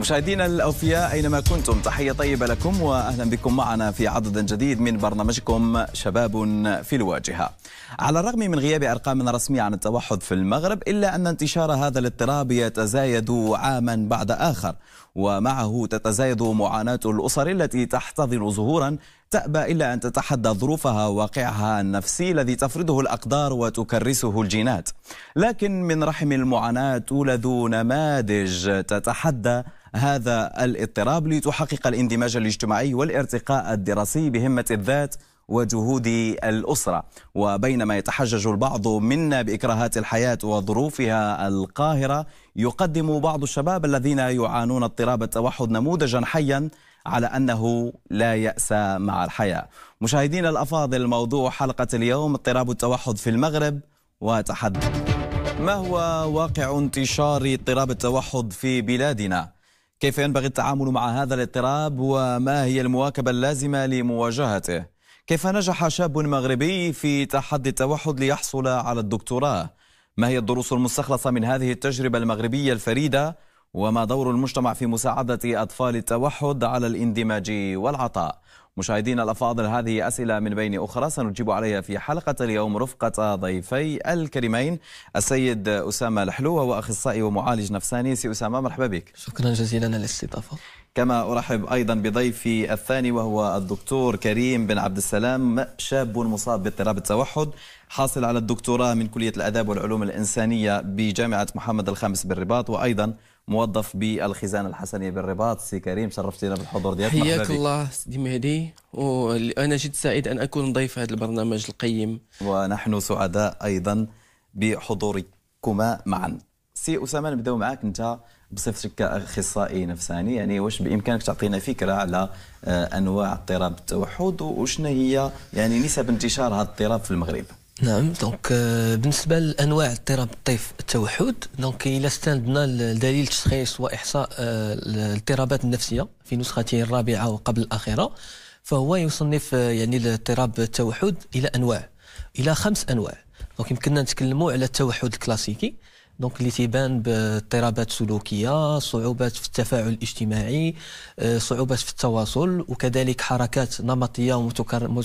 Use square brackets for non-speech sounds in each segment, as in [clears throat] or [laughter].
مشاهدينا الأوفياء أينما كنتم تحية طيبة لكم وأهلا بكم معنا في عدد جديد من برنامجكم شباب في الواجهة على الرغم من غياب أرقام رسمية عن التوحد في المغرب إلا أن انتشار هذا الاضطراب يتزايد عاما بعد آخر ومعه تتزايد معاناة الأسر التي تحتضن ظهورا تأبى إلا أن تتحدى ظروفها وواقعها النفسي الذي تفرضه الأقدار وتكرسه الجينات لكن من رحم المعاناة تولد نماذج تتحدى هذا الاضطراب لتحقق الاندماج الاجتماعي والارتقاء الدراسي بهمة الذات وجهود الأسرة وبينما يتحجج البعض منا بإكراهات الحياة وظروفها القاهرة يقدم بعض الشباب الذين يعانون اضطراب التوحد نموذجا حيا على أنه لا يأس مع الحياة مشاهدينا الأفاضل موضوع حلقة اليوم اضطراب التوحد في المغرب وتحدي ما هو واقع انتشار اضطراب التوحد في بلادنا؟ كيف ينبغي التعامل مع هذا الاضطراب وما هي المواكبة اللازمة لمواجهته؟ كيف نجح شاب مغربي في تحدي التوحد ليحصل على الدكتوراه؟ ما هي الدروس المستخلصة من هذه التجربة المغربية الفريدة؟ وما دور المجتمع في مساعدة أطفال التوحد على الاندماج والعطاء مشاهدينا الأفاضل هذه أسئلة من بين أخرى سنجيب عليها في حلقة اليوم رفقة ضيفي الكريمين السيد أسامة الحلو وهو أخصائي ومعالج نفساني سي أسامة مرحبا بك شكرا جزيلا للاستضافة كما أرحب أيضا بضيفي الثاني وهو الدكتور كريم بن عبد السلام شاب مصاب باضطراب التوحد حاصل على الدكتوراه من كلية الآداب والعلوم الإنسانية بجامعة محمد الخامس بالرباط وأيضا موظف بالخزانة الحسنية بالرباط سي كريم شرفتينا بالحضور ديالك حياك الله سيدي مهدي وأنا جد سعيد أن أكون ضيف هذا البرنامج القيم ونحن سعداء أيضا بحضوركما معا سي أسامة نبداو معك أنت بصفتك كاخصائي نفساني يعني واش بامكانك تعطينا فكره على آه، انواع اضطراب التوحد وشنو هي يعني نسب انتشار هذا الاضطراب في المغرب نعم دونك آه، بالنسبه لانواع اضطراب الطيف التوحد دونك الى استندنا لدليل تشخيص واحصاء آه، الاضطرابات النفسيه في نسخته الرابعه وقبل الاخيره فهو يصنف آه، يعني الاضطراب التوحد الى انواع الى خمس انواع دونك يمكننا نتكلموا على التوحد الكلاسيكي دونك اللي تيبان باضطرابات سلوكيه صعوبات في التفاعل الاجتماعي آه، صعوبات في التواصل وكذلك حركات نمطيه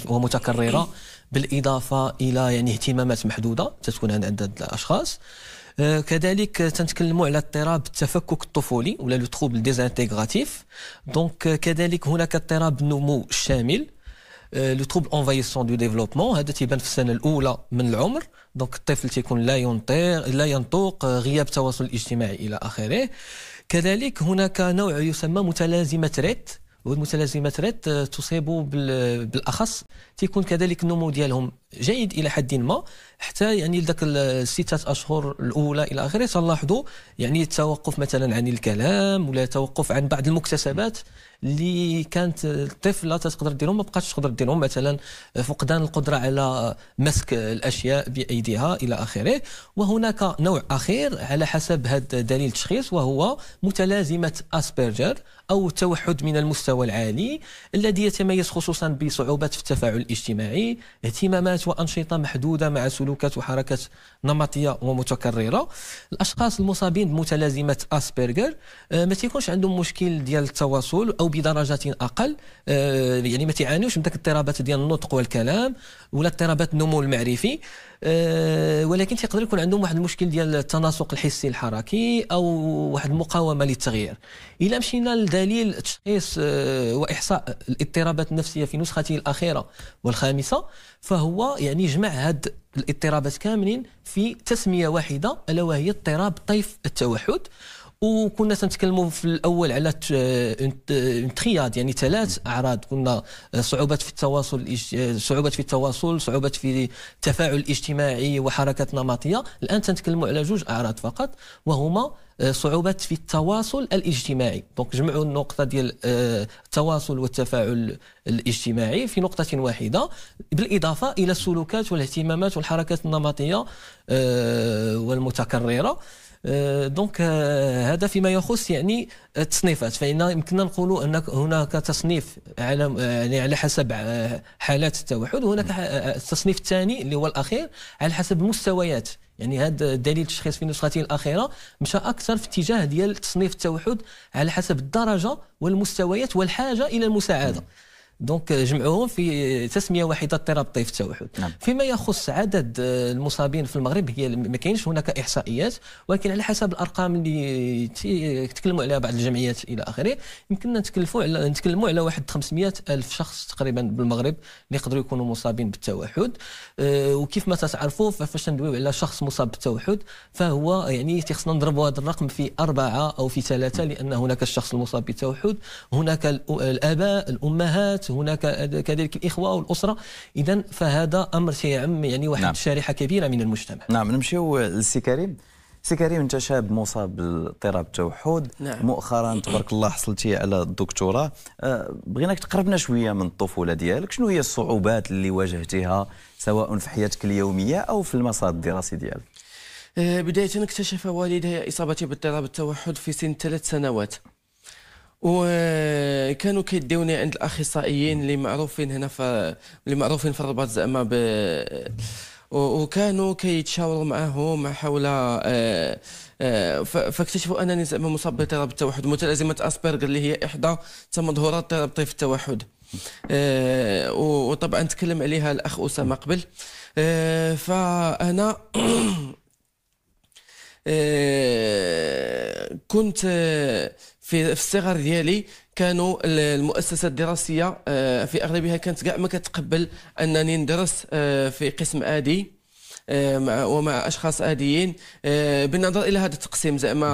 ومتكرره بالاضافه الى يعني اهتمامات محدوده تتكون عند عدد الاشخاص آه، كذلك تنتكلموا على اضطراب التفكك الطفولي ولا لو تروبل ديزانتيغراتيف دونك آه، كذلك هناك اضطراب النمو الشامل لو تروبل اونفايسون دو ديفلوبمون هذا تيبان في السنه الاولى من العمر دونك الطفل تيكون لا ينطق لا ينطق غياب التواصل الاجتماعي الى اخره كذلك هناك نوع يسمى متلازمه ريت والمتلازمه ريت آه، تصيب بالاخص تيكون كذلك النمو ديالهم جيد الى حد ما حتى يعني لذاك الستة اشهر الاولى الى اخره تلاحظوا يعني التوقف مثلا عن الكلام ولا توقف عن بعض المكتسبات اللي كانت الطفله تقدر ديرهم ما بقاتش تقدر ديرهم مثلا فقدان القدره على مسك الاشياء بايديها الى اخره وهناك نوع اخير على حسب هذا دليل التشخيص وهو متلازمه اسبرجر او التوحد من المستوى العالي الذي يتميز خصوصا بصعوبات في التفاعل الاجتماعي اهتمامات وانشطه محدوده مع سلوكات وحركات نمطيه ومتكرره الاشخاص المصابين بمتلازمه اسبرجر آه، ما تيكونش عندهم مشكل ديال التواصل او او بدرجه اقل آه، يعني ما تعانيوش من ذاك الاضطرابات ديال النطق والكلام ولا اضطرابات النمو المعرفي آه، ولكن تيقدر يكون عندهم واحد المشكل ديال التناسق الحسي الحركي او واحد المقاومه للتغيير الا مشينا لدليل تشخيص آه، واحصاء الاضطرابات النفسيه في نسخته الاخيره والخامسه فهو يعني جمع هاد الاضطرابات كاملين في تسميه واحده الا وهي اضطراب طيف التوحد وكنا تنتكلموا في الاول على ترياد يعني ثلاث اعراض كنا آه، صعوبات في التواصل آه، صعوبات في التواصل صعوبات في التفاعل الاجتماعي وحركات نمطيه الان تنتكلموا على جوج اعراض فقط وهما آه، صعوبات في التواصل الاجتماعي دونك جمعوا النقطه ديال التواصل والتفاعل الاجتماعي في نقطه واحده بالاضافه الى السلوكات والاهتمامات والحركات النمطيه والمتكرره آه، دونك آه، هذا فيما يخص يعني التصنيفات آه، فإن يمكننا نقولوا أن هناك تصنيف على يعني على حسب حالات التوحد وهناك التصنيف الثاني اللي هو الأخير على حسب المستويات يعني هذا دليل التشخيص في نسخته الاخيره مشى اكثر في اتجاه ديال تصنيف التوحد على حسب الدرجه والمستويات والحاجه الى المساعده دونك جمعوهم في تسميه واحده اضطراب طيف التوحد نعم. فيما يخص عدد المصابين في المغرب هي ما كاينش هناك احصائيات ولكن على حسب الارقام اللي تكلموا عليها بعض الجمعيات الى اخره يمكننا نتكلفوا على نتكلموا على واحد 500 الف شخص تقريبا بالمغرب اللي يقدروا يكونوا مصابين بالتوحد وكيف ما تتعرفوا فاش ندويو على شخص مصاب بالتوحد فهو يعني تيخصنا نضربوا هذا الرقم في اربعه او في ثلاثه لان هناك الشخص المصاب بالتوحد هناك الاباء الامهات هناك كذلك الإخوة والأسرة إذا فهذا أمر سيعم يعني واحد نعم. شريحة كبيرة من المجتمع نعم نمشيو للسي كريم سي كريم انت شاب مصاب بالاضطراب التوحد نعم. مؤخرا تبارك الله حصلتي على الدكتوراه آه، بغيناك تقربنا شويه من الطفوله ديالك شنو هي الصعوبات اللي واجهتيها سواء في حياتك اليوميه او في المسار الدراسي ديالك آه، بدايه اكتشف والدي اصابتي باضطراب التوحد في سن ثلاث سنوات وكانوا كيديوني عند الاخصائيين اللي معروفين هنا ف... اللي معروفين في الرباط زعما ب وكانوا كيتشاوروا معاهم حول آه، آه، فاكتشفوا انني زعما مصاب باضطراب التوحد متلازمه اسبرغر اللي هي احدى تمظهرات اضطراب طيف التوحد آه، وطبعا تكلم عليها الاخ اسامه قبل فانا [clears throat] كنت في الصغر ديالي كانوا المؤسسه الدراسيه آه، في اغلبها كانت كاع ما كتقبل انني ندرس آه، في قسم عادي آه، ومع اشخاص عاديين بالنظر الى هذا التقسيم زعما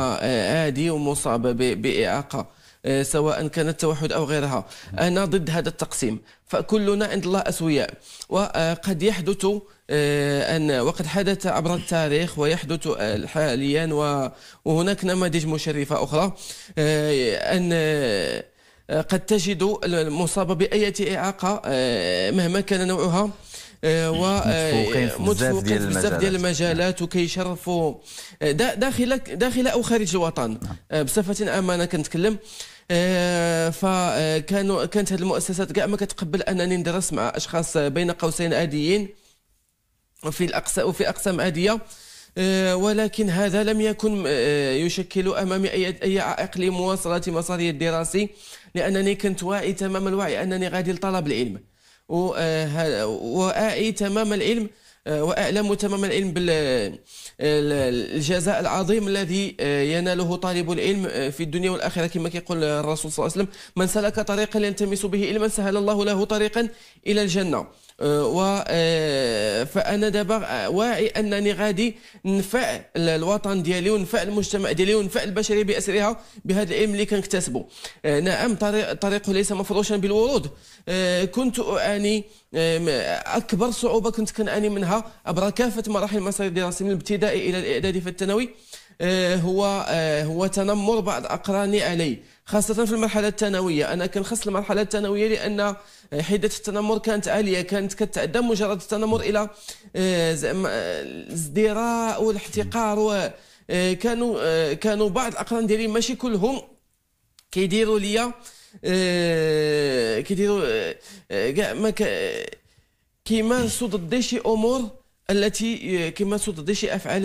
عادي ومصاب باعاقه آه، سواء كان التوحد أو غيرها أنا ضد هذا التقسيم فكلنا عند الله أسوياء وقد يحدث آه، أن وقد حدث عبر التاريخ ويحدث آه، حاليا وهناك نماذج مشرفة أخرى أن قد تجد المصاب باي إعاقة مهما كان نوعها متفوقين في بزاف ديال المجالات وكيشرفوا داخل داخل او خارج الوطن بصفه عامه انا كنتكلم آه، فكانوا آه، كانت هذه المؤسسات كاع ما كتقبل انني ندرس مع اشخاص بين قوسين عاديين في الاقسام وفي اقسام عاديه آه، ولكن هذا لم يكن يشكل امامي اي اي عائق لمواصله مساري الدراسي لانني كنت واعي تمام الوعي انني غادي لطلب العلم وآي تمام العلم آه، واعلم تمام العلم بالجزاء آه، العظيم الذي آه، يناله طالب العلم في الدنيا والاخره كما كيقول الرسول صلى الله عليه وسلم من سلك طريقا يلتمس به علما سهل الله له طريقا الى الجنه و آه، فانا دابا واعي انني غادي نفع الوطن ديالي ونفع المجتمع ديالي ونفع البشريه باسرها بهذا العلم اللي كنكتسبه آه، نعم طريقه ليس مفروشا بالورود آه، كنت اعاني اكبر صعوبه كنت كنعاني منها عبر كافه مراحل مسار دراسي من الابتدائي الى الاعدادي في الثانوي هو هو تنمر بعض اقراني علي خاصة في المرحلة الثانوية أنا كنخص المرحلة الثانوية لأن آه، حدة التنمر كانت عالية كانت كتعدى مجرد التنمر إلى الازدراء آه، آه، والاحتقار وكانوا كانوا بعض الأقران ديالي ماشي كلهم كيديروا ليا كيديروا كاع ما كيمارسوا ضدي شي امور التي كيمارسوا ضدي شي افعال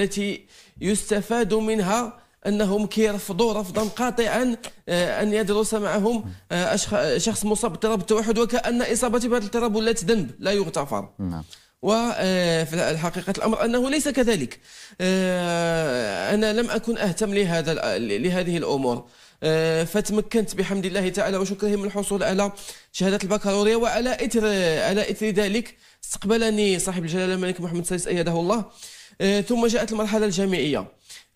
التي يستفاد منها انهم كيرفضوا رفضا قاطعا آه، ان يدرس معهم آه، شخص مصاب باضطراب التوحد وكان اصابته بهذا الاضطراب ولات ذنب لا يغتفر نعم وفي آه، الحقيقة الأمر أنه ليس كذلك أنا لم أكن أهتم لهذا لهذه الأمور فتمكنت بحمد الله تعالى وشكره من الحصول على شهادة البكالوريا وعلى إثر على إثر ذلك استقبلني صاحب الجلالة الملك محمد السادس أيده الله ثم جاءت المرحلة الجامعية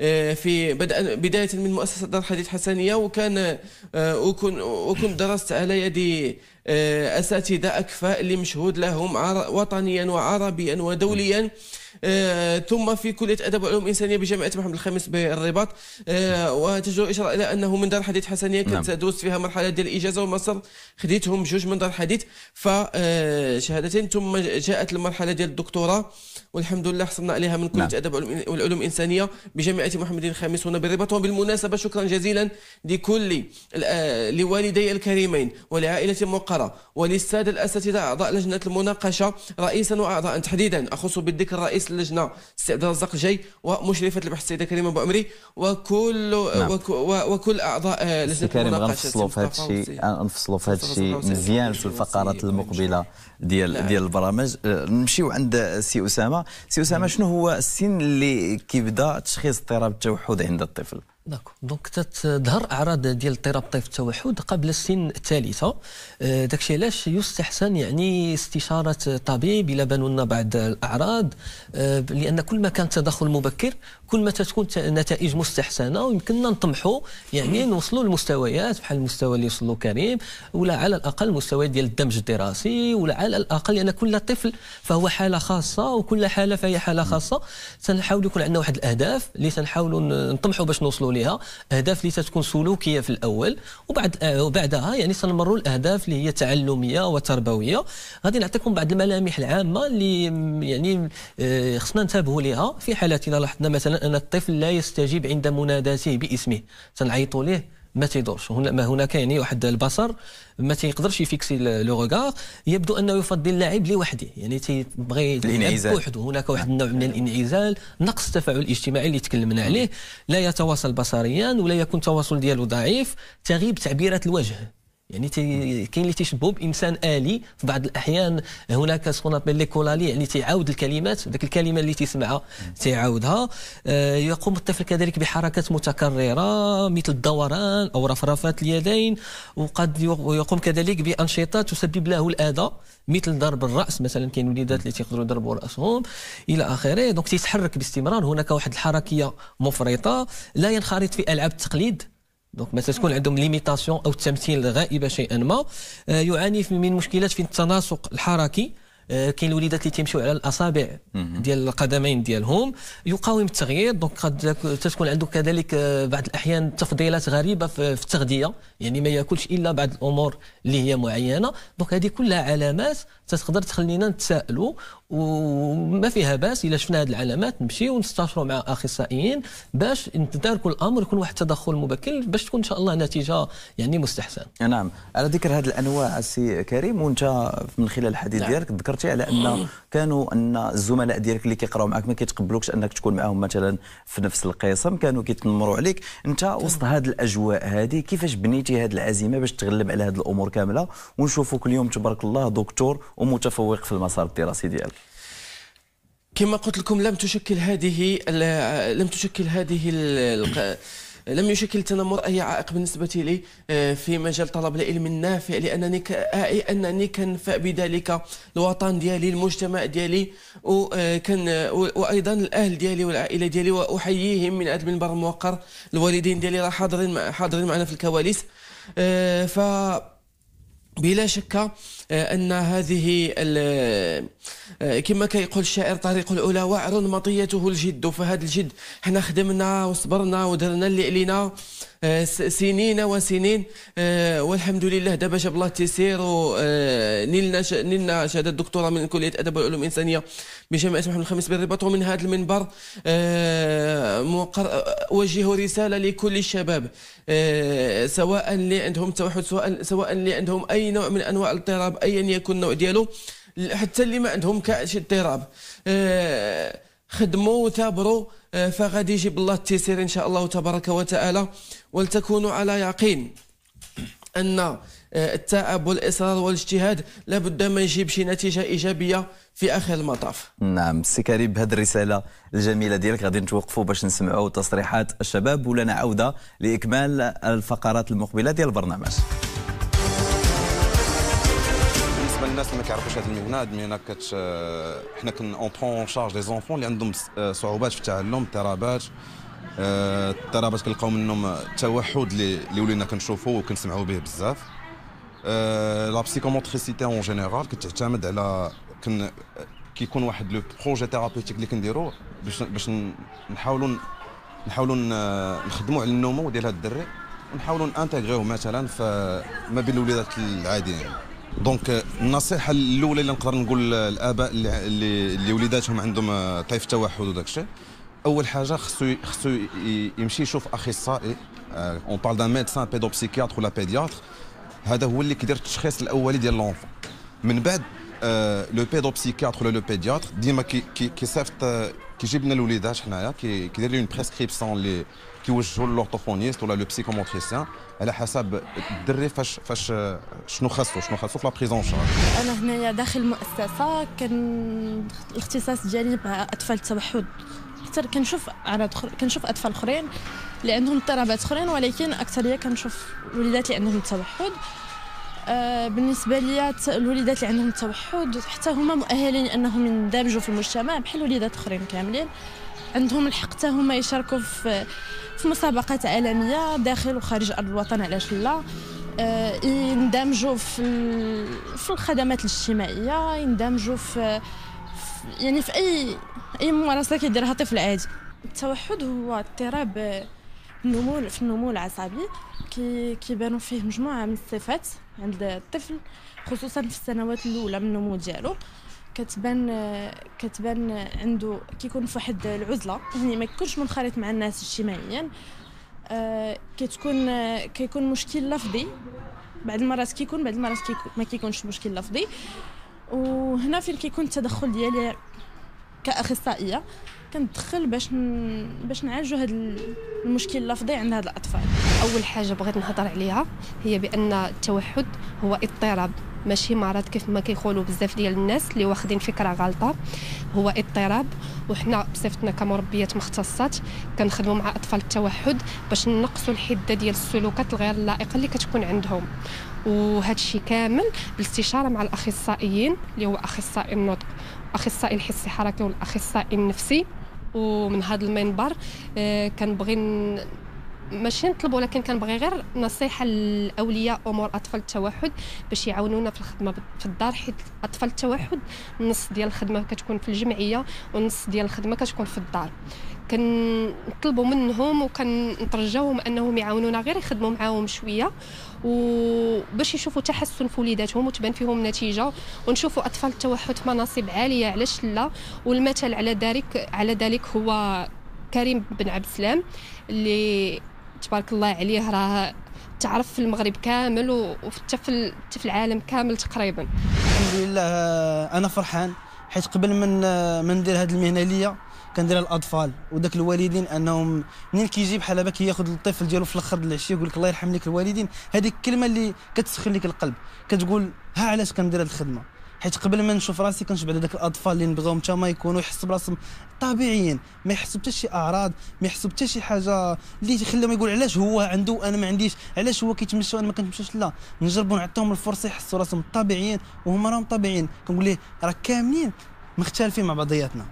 آه، في بداية من مؤسسة دار حديث حسنيه وكان آه، وكن وكنت درست على يد آه، أساتذة أكفاء اللي مشهود لهم وطنيا وعربيا ودوليا ثم في كلية أدب وعلوم إنسانية بجامعة محمد الخامس بالرباط وتجدر إشارة إلى أنه من دار حديث حسنية كنت نعم. دوست فيها مرحلة ديال الإجازة ومصر خديتهم جوج من دار حديث فشهادتين ثم جاءت المرحلة ديال الدكتوراه والحمد لله حصلنا عليها من كليه نعم. ادب والعلوم الانسانيه بجامعه محمد الخامس هنا بالرباط وبالمناسبه شكرا جزيلا لكل آه، لوالدي الكريمين ولعائله الموقره وللساده الاساتذه اعضاء لجنه المناقشه رئيسا واعضاء تحديدا اخص بالذكر رئيس اللجنه السي عبد الرزاق جي ومشرفه البحث السيده كريمه ابو امري وكل نعم. وكل اعضاء آه، لجنه المناقشه كريم غنفصلوا في هذا الشيء غنفصلوا في هذا الشيء مزيان في الفقرات المقبله ديال نعم. ديال البرامج آه، نمشيو عند سي اسامه سي اسامه شنو هو السن اللي كيبدا تشخيص اضطراب التوحد عند الطفل داكو دونك تظهر اعراض ديال اضطراب طيف التوحد قبل السن الثالثه آه، داكشي علاش يستحسن يعني استشاره طبيب الى بانوا لنا بعض الاعراض آه، لان كل ما كان تدخل مبكر كل ما تتكون نتائج مستحسنه ويمكننا نطمحوا يعني نوصلوا لمستويات بحال المستوى اللي وصل كريم ولا على الاقل مستوى ديال الدمج الدراسي ولا على الاقل لان يعني كل طفل فهو حاله خاصه وكل حاله فهي حاله خاصه تنحاولوا يكون عندنا واحد الاهداف اللي تنحاولوا نطمحوا باش نوصلوا لها اهداف اللي تتكون سلوكيه في الاول وبعد آه، وبعدها يعني سنمروا الاهداف اللي هي تعلميه وتربويه غادي نعطيكم بعض الملامح العامه اللي يعني آه، خصنا ننتبهوا ليها في حالات لاحظنا مثلا ان الطفل لا يستجيب عند مناداته باسمه تنعيطوا ليه ما تيدورش هنا ما هناك يعني واحد البصر ما تيقدرش يفيكسي لو روغار يبدو انه يفضل اللاعب لوحده يعني تيبغي الانعزال بوحده هناك واحد النوع من الانعزال نقص التفاعل الاجتماعي اللي تكلمنا عليه لا يتواصل بصريا ولا يكون التواصل ديالو ضعيف تغيب تعبيرات الوجه يعني تي... كاين اللي تيشبهوا بانسان الي في بعض الاحيان هناك سكون لي كولالي يعني تيعاود الكلمات ذاك الكلمه اللي تيسمعها تيعاودها آه، يقوم الطفل كذلك بحركات متكرره مثل الدوران او رفرفات اليدين وقد يقوم كذلك بانشطه تسبب له الاذى مثل ضرب الراس مثلا كاين وليدات اللي تيقدروا يضربوا راسهم الى اخره دونك تيتحرك باستمرار هناك واحد الحركيه مفرطه لا ينخرط في العاب التقليد دونك مثلا تكون عندهم ليميتاسيون او التمثيل غائبه شيئا ما يعاني من مشكلات في التناسق الحركي كاين الوليدات اللي تيمشيو على الاصابع ديال القدمين ديالهم يقاوم التغيير دونك قد تكون عنده كذلك آه، بعض الاحيان تفضيلات غريبه في التغذيه يعني ما ياكلش الا بعض الامور اللي هي معينه دونك هذه كلها علامات تقدر تخلينا نتسائلوا وما فيها باس الا شفنا هذه العلامات نمشي ونستشروا مع اخصائيين باش نتداركوا الامر يكون واحد التدخل مبكر باش تكون ان شاء الله نتيجه يعني مستحسن نعم على ذكر هذه الانواع سي كريم وانت من خلال الحديث نعم. ديالك ذكرتي على ان [coughs] كانوا ان الزملاء ديالك اللي كيقراو معك ما كيتقبلوكش انك تكون معاهم مثلا في نفس القسم كانوا كيتنمروا عليك انت وسط هذه الاجواء هذه كيفاش بنيتي هذه العزيمه باش تغلب على هذه الامور كامله ونشوفوك اليوم تبارك الله دكتور ومتفوق في المسار الدراسي ديالك كما قلت لكم لم تشكل هذه لم تشكل هذه لم يشكل التنمر اي عائق بالنسبه لي آه، في مجال طلب العلم النافع لانني آه، اي انني كنفع بذلك الوطن ديالي المجتمع ديالي وكان آه، وايضا الاهل ديالي والعائله ديالي واحييهم من هذا المنبر الموقر الوالدين ديالي راه حاضرين حاضرين معنا في الكواليس ف بلا شك آه، ان هذه آه، كما كيقول الشاعر طريق الاولى وعر مطيته الجد فهذا الجد حنا خدمنا وصبرنا ودرنا اللي علينا آه، سنين وسنين والحمد لله دابا جاب الله التيسير ونلنا نلنا شهاده الدكتوراه من كليه الادب والعلوم الانسانيه بجامعه محمد الخامس بالرباط ومن هذا المنبر اوجه رساله لكل الشباب سواء اللي عندهم توحد سواء سواء اللي عندهم اي نوع من انواع الاضطراب ايا يكن النوع ديالو حتى اللي ما عندهم كاش اضطراب آه، خدموا وثابروا آه، فغادي يجيب الله التيسير ان شاء الله تبارك وتعالى ولتكونوا على يقين ان آه، التعب والاصرار والاجتهاد لابد ما يجيب شي نتيجه ايجابيه في اخر المطاف نعم سي كريم بهذه الرساله الجميله ديالك غادي نتوقفوا باش نسمعوا تصريحات الشباب ولنا عوده لاكمال الفقرات المقبله ديال البرنامج بالنسبه للناس اللي ما كيعرفوش هذه المهنه هذه المهنه كت حنا كن اون برون شارج لي زونفون اللي عندهم آه، صعوبات في التعلم اضطرابات آه، اضطرابات كنلقاو منهم التوحد اللي ولينا كنشوفوا وكنسمعوا به بزاف لا بسيكوموتريسيتي اون جينيرال كتعتمد على كن كيكون واحد لو بروجي ثيرابيوتيك اللي كنديرو باش باش نحاولوا نحاولوا نخدموا على النمو ديال هذا الدري ونحاولوا نانتيغيوه مثلا في ما بين الوليدات العاديين يعني. دونك النصيحه الاولى اللي نقدر نقول للاباء اللي اللي وليداتهم عندهم طيف توحد وداك الشيء اول حاجه خصو خصو يمشي يشوف اخصائي اون بارل دان ميدسان بيدوبسيكياتر ولا بيدياتر هذا هو اللي كيدير التشخيص الاولي ديال لونف من بعد لو بيدوبسيكياتر ولا لو بيدياتر ديما كيصيفط آه، كيجيب لنا الوليدات حنايا كيدير لي اون بريسكريبسيون اللي كيوجهوا للورطوفونيست ولا لو بسيكومونتريسيان على حسب الدري فاش فاش شنو خاصو شنو خاصو في لا بريزون انا هنايا داخل المؤسسه كان الاختصاص ديالي مع اطفال التوحد اكثر كنشوف على دخل... كنشوف اطفال اخرين اللي عندهم اضطرابات اخرين ولكن اكثريه كنشوف وليدات اللي عندهم التوحد بالنسبه لي الوليدات اللي عندهم التوحد آه، حتى هما مؤهلين انهم يندمجوا في المجتمع بحال وليدات اخرين كاملين عندهم الحق حتى هما يشاركوا في في مسابقات عالميه داخل وخارج ارض الوطن علاش لا آه، يندمجوا في في الخدمات الاجتماعيه يندمجوا في يعني في اي اي ممارسه كيديرها طفل عادي التوحد هو اضطراب النمو آه، في النمو العصبي كي كيبانوا فيه مجموعه من الصفات عند الطفل خصوصا في السنوات الاولى من النمو ديالو كتبان كتبان عنده كيكون في واحد العزله يعني ما يكونش منخرط مع الناس اجتماعيا آه، كتكون كيكون مشكل لفظي بعض المرات كيكون بعض المرات كيكون ما كيكونش مشكل لفظي وهنا فين كيكون التدخل ديالي كاخصائيه كندخل باش باش نعالجوا هذا المشكل اللفظي عند هاد الاطفال اول حاجه بغيت نهضر عليها هي بان التوحد هو اضطراب ماشي مرض كيف ما كيقولوا بزاف ديال الناس اللي واخدين فكره غلطه هو اضطراب وحنا بصفتنا كمربيات مختصات كنخدموا مع اطفال التوحد باش نقصوا الحده ديال السلوكات الغير اللائقه اللي كتكون عندهم وهذا الشيء كامل بالاستشاره مع الاخصائيين اللي هو اخصائي النطق اخصائي الحس الحركي والاخصائي النفسي ومن هذا المنبر آه، كنبغي ماشي نطلب ولكن كنبغي غير نصيحه للاولياء امور اطفال التوحد باش يعاونونا في الخدمه في الدار حيت اطفال التوحد نص ديال الخدمه كتكون في الجمعيه ونص ديال الخدمه كتكون في الدار كنطلبوا منهم وكنترجاوهم انهم يعاونونا غير يخدموا معاهم شويه وباش يشوفوا تحسن في وليداتهم وتبان فيهم نتيجه ونشوفوا اطفال التوحد مناصب عاليه علاش لا والمثل على ذلك على ذلك هو كريم بن عبد السلام اللي تبارك الله عليه راه تعرف في المغرب كامل وحتى في في العالم كامل تقريبا الحمد لله آه، انا فرحان حيت قبل من آه، ما ندير هذه المهنه ليا كنديرها للاطفال وداك الوالدين انهم منين كيجي بحال هكا كياخذ الطفل ديالو في الاخر العشيه يقول لك الله يرحم لك الوالدين هذيك الكلمه اللي كتسخن لك القلب كتقول ها علاش كندير هذه الخدمه حيت قبل ما نشوف راسي بعد داك الاطفال اللي نبغيهم حتى ما يكونوا يحسوا براسهم طبيعيين ما يحسوا حتى شي اعراض ما يحسوا حتى شي حاجه اللي تخليهم يقول علاش هو عنده وانا ما عنديش علاش هو كيتمشى وانا ما كنتمشاش لا نجربوا نعطيهم الفرصه يحسوا راسهم طبيعيين وهما راهم طبيعيين كنقول ليه راه كاملين مختلفين مع بعضياتنا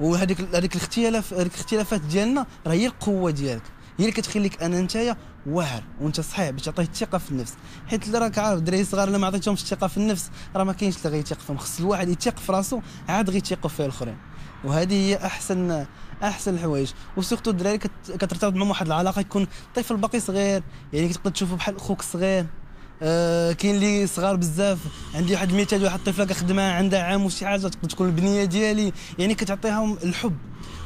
وهذيك هذيك الاختلاف هذيك الاختلافات ديالنا راه هي القوه ديالك هي اللي كتخليك انا نتايا واعر وانت صحيح باش تعطيه الثقه في النفس حيت راك عارف الدراري الصغار الا ما عطيتهمش الثقه في النفس راه ما كاينش اللي غيتيق فيهم خص الواحد يتيق في راسو عاد غيتيقوا فيه الاخرين وهذه هي احسن احسن الحوايج وسورتو الدراري كترتبط معهم واحد العلاقه يكون الطفل باقي صغير يعني كتقدر تشوفه بحال اخوك الصغير أه كاين اللي صغار بزاف عندي واحد المثال واحد الطفله كخدمها عندها عام وشي حاجه تقدر تكون البنيه ديالي يعني كتعطيهم الحب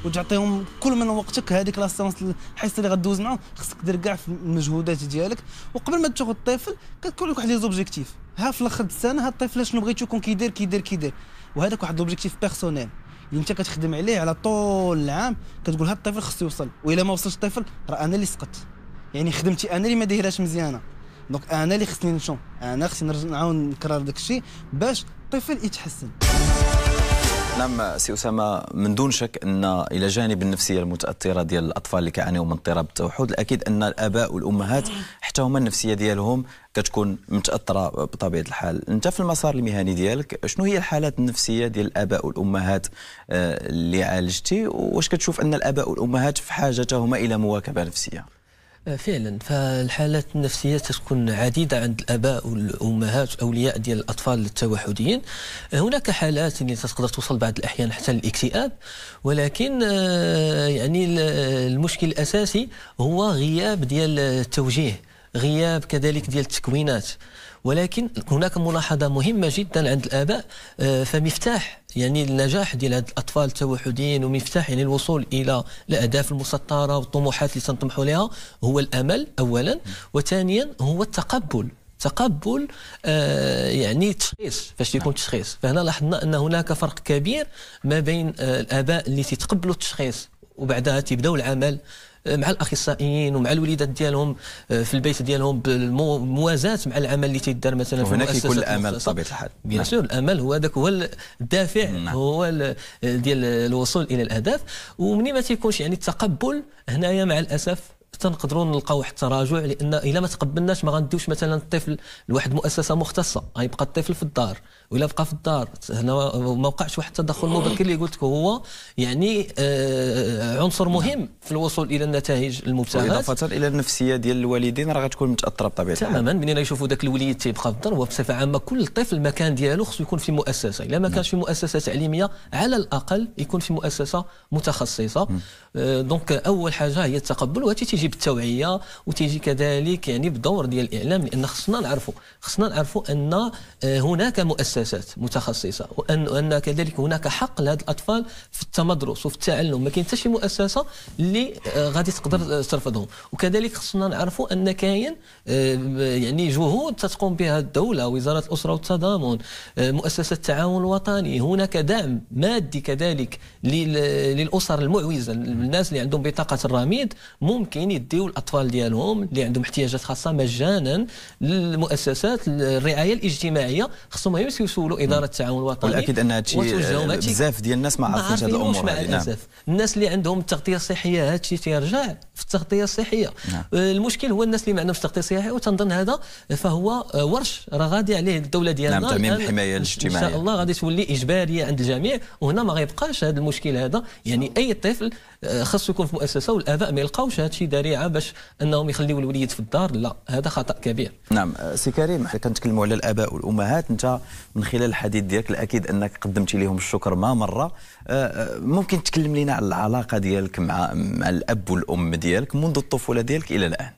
وتعطيهم كل من وقتك هذيك لاسيونس الحصه اللي غدوز معاهم خصك دير كاع في المجهودات ديالك وقبل ما تاخذ الطفل كتكون لك واحد لي زوبجيكتيف ها في الاخر السنه ها الطفل شنو بغيتو يكون كيدير كيدير كيدير وهذاك واحد لوبجيكتيف بيرسونيل اللي يعني انت كتخدم عليه على طول العام كتقول هاد الطفل خصو يوصل والا ما وصلش الطفل راه انا اللي سقطت يعني خدمتي انا اللي ما دايرهاش مزيانه دونك انا اللي خصني نشوف انا خصني نرجع نعاون نكرر داك الشيء باش الطفل يتحسن نعم سي اسامه من دون شك ان الى جانب النفسيه المتاثره ديال الاطفال اللي كيعانيو من اضطراب التوحد الاكيد ان الاباء والامهات حتى هما النفسيه ديالهم كتكون متاثره بطبيعه الحال انت في المسار المهني ديالك شنو هي الحالات النفسيه ديال الاباء والامهات آه، اللي عالجتي واش كتشوف ان الاباء والامهات في حاجتهما الى مواكبه نفسيه فعلا فالحالات النفسيه تكون عديده عند الاباء والامهات اولياء ديال الاطفال التوحديين هناك حالات اللي تقدر توصل بعض الاحيان حتى للاكتئاب ولكن آه، يعني المشكل الاساسي هو غياب ديال التوجيه غياب كذلك ديال التكوينات ولكن هناك ملاحظه مهمه جدا عند الاباء آه، فمفتاح يعني النجاح ديال هاد الاطفال التوحديين ومفتاح يعني الوصول الى الاهداف المسطره والطموحات اللي تنطمحوا لها هو الامل اولا وثانيا هو التقبل تقبل آه يعني تشخيص فاش يكون تشخيص فهنا لاحظنا ان هناك فرق كبير ما بين آه الاباء اللي تيتقبلوا التشخيص وبعدها تيبداو العمل مع الاخصائيين ومع الوليدات ديالهم آه، في البيت ديالهم بالموازاه مع العمل اللي تيدار مثلا في هناك يكون الامل بطبيعه الحال بيان نعم. سور الامل هو هذاك هو الدافع نعم. هو ديال الوصول الى الاهداف ومني ما تيكونش يعني التقبل هنايا مع الاسف تنقدروا نلقاو حتى تراجع لان الا ما تقبلناش ما غنديوش مثلا الطفل لواحد مؤسسه مختصه غيبقى الطفل في الدار ولا بقى في الدار هنا ما وقعش واحد التدخل مبكر اللي قلت هو يعني آه، عنصر مهم نعم. في الوصول الى النتائج المبتغاه اضافه الى النفسيه ديال الوالدين راه غتكون متاثره بطبيعه الحال تماما اللي يشوفوا ذاك الوليد تيبقى في الدار وبصفه عامه كل طفل المكان ديالو خصو يكون في مؤسسه الا ما كانش في مؤسسه تعليميه على الاقل يكون في مؤسسه متخصصه آه، دونك اول حاجه هي التقبل وهذه تيجي بالتوعيه وتيجي كذلك يعني بدور ديال الاعلام لان خصنا نعرفوا خصنا نعرفوا ان آه، هناك مؤسسه مؤسسات متخصصه وان وان كذلك هناك حق لهذ الاطفال في التمدرس وفي التعلم ما كاين حتى شي مؤسسه اللي آه، غادي تقدر ترفضهم وكذلك خصنا نعرفوا ان كاين آه، يعني جهود تتقوم بها الدوله وزاره الاسره والتضامن آه، مؤسسه التعاون الوطني هناك دعم مادي كذلك للاسر المعوزه الناس اللي عندهم بطاقه الرميد ممكن يديو الاطفال ديالهم اللي عندهم احتياجات خاصه مجانا للمؤسسات الرعايه الاجتماعيه خصهم يمسيو تيسولوا اداره التعاون الوطني والاكيد ان هادشي آه، بزاف ديال الناس ما عارفينش هاد الامور مع نعم. الاسف الناس اللي عندهم التغطيه الصحيه هادشي تيرجع في التغطيه الصحيه نعم. آه، المشكل هو الناس اللي ما عندهمش التغطيه الصحيه وتنظن هذا فهو آه، ورش راه غادي عليه الدوله ديالنا نعم تعميم الحمايه الاجتماعيه ان شاء الله غادي تولي اجباريه عند الجميع وهنا ما غيبقاش هذا المشكل هذا يعني اي طفل خاصو يكون في مؤسسه والاباء ما يلقاوش هذا الشيء ذريعه باش انهم يخليوا الوليد في الدار لا هذا خطا كبير نعم آه، سي كريم حنا كنتكلموا على الاباء والامهات انت من خلال الحديث ديالك الاكيد انك قدمتي لهم الشكر ما مره آه، آه، ممكن تكلم لنا على العلاقه ديالك مع مع الاب والام ديالك منذ الطفوله ديالك الى الان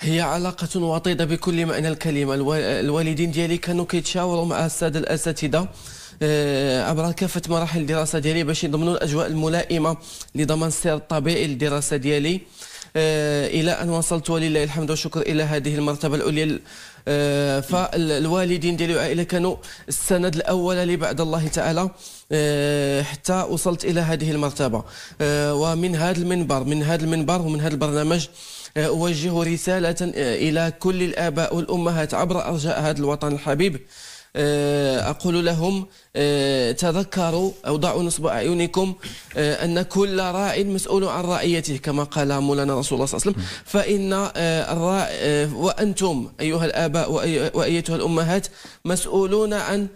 هي علاقة وطيدة بكل معنى الكلمة الوالدين ديالي كانوا كيتشاوروا مع السادة الأساتذة آه، عبر كافه مراحل الدراسه ديالي باش يضمنوا الاجواء الملائمه لضمان السير الطبيعي للدراسه ديالي آه، الى ان وصلت ولله الحمد والشكر الى هذه المرتبه العليا آه، فالوالدين ديالي والعائله كانوا السند الاول لي بعد الله تعالى حتى وصلت الى هذه المرتبه ومن هذا المنبر من هذا المنبر ومن هذا البرنامج اوجه رساله الى كل الاباء والامهات عبر ارجاء هذا الوطن الحبيب آه، أقول لهم آه، تذكروا أو ضعوا نصب أعينكم آه، أن كل راع مسؤول عن رعيته كما قال مولانا رسول الله صلى الله عليه وسلم فإن الراعي وأنتم أيها الآباء وأيتها الأمهات مسؤولون عن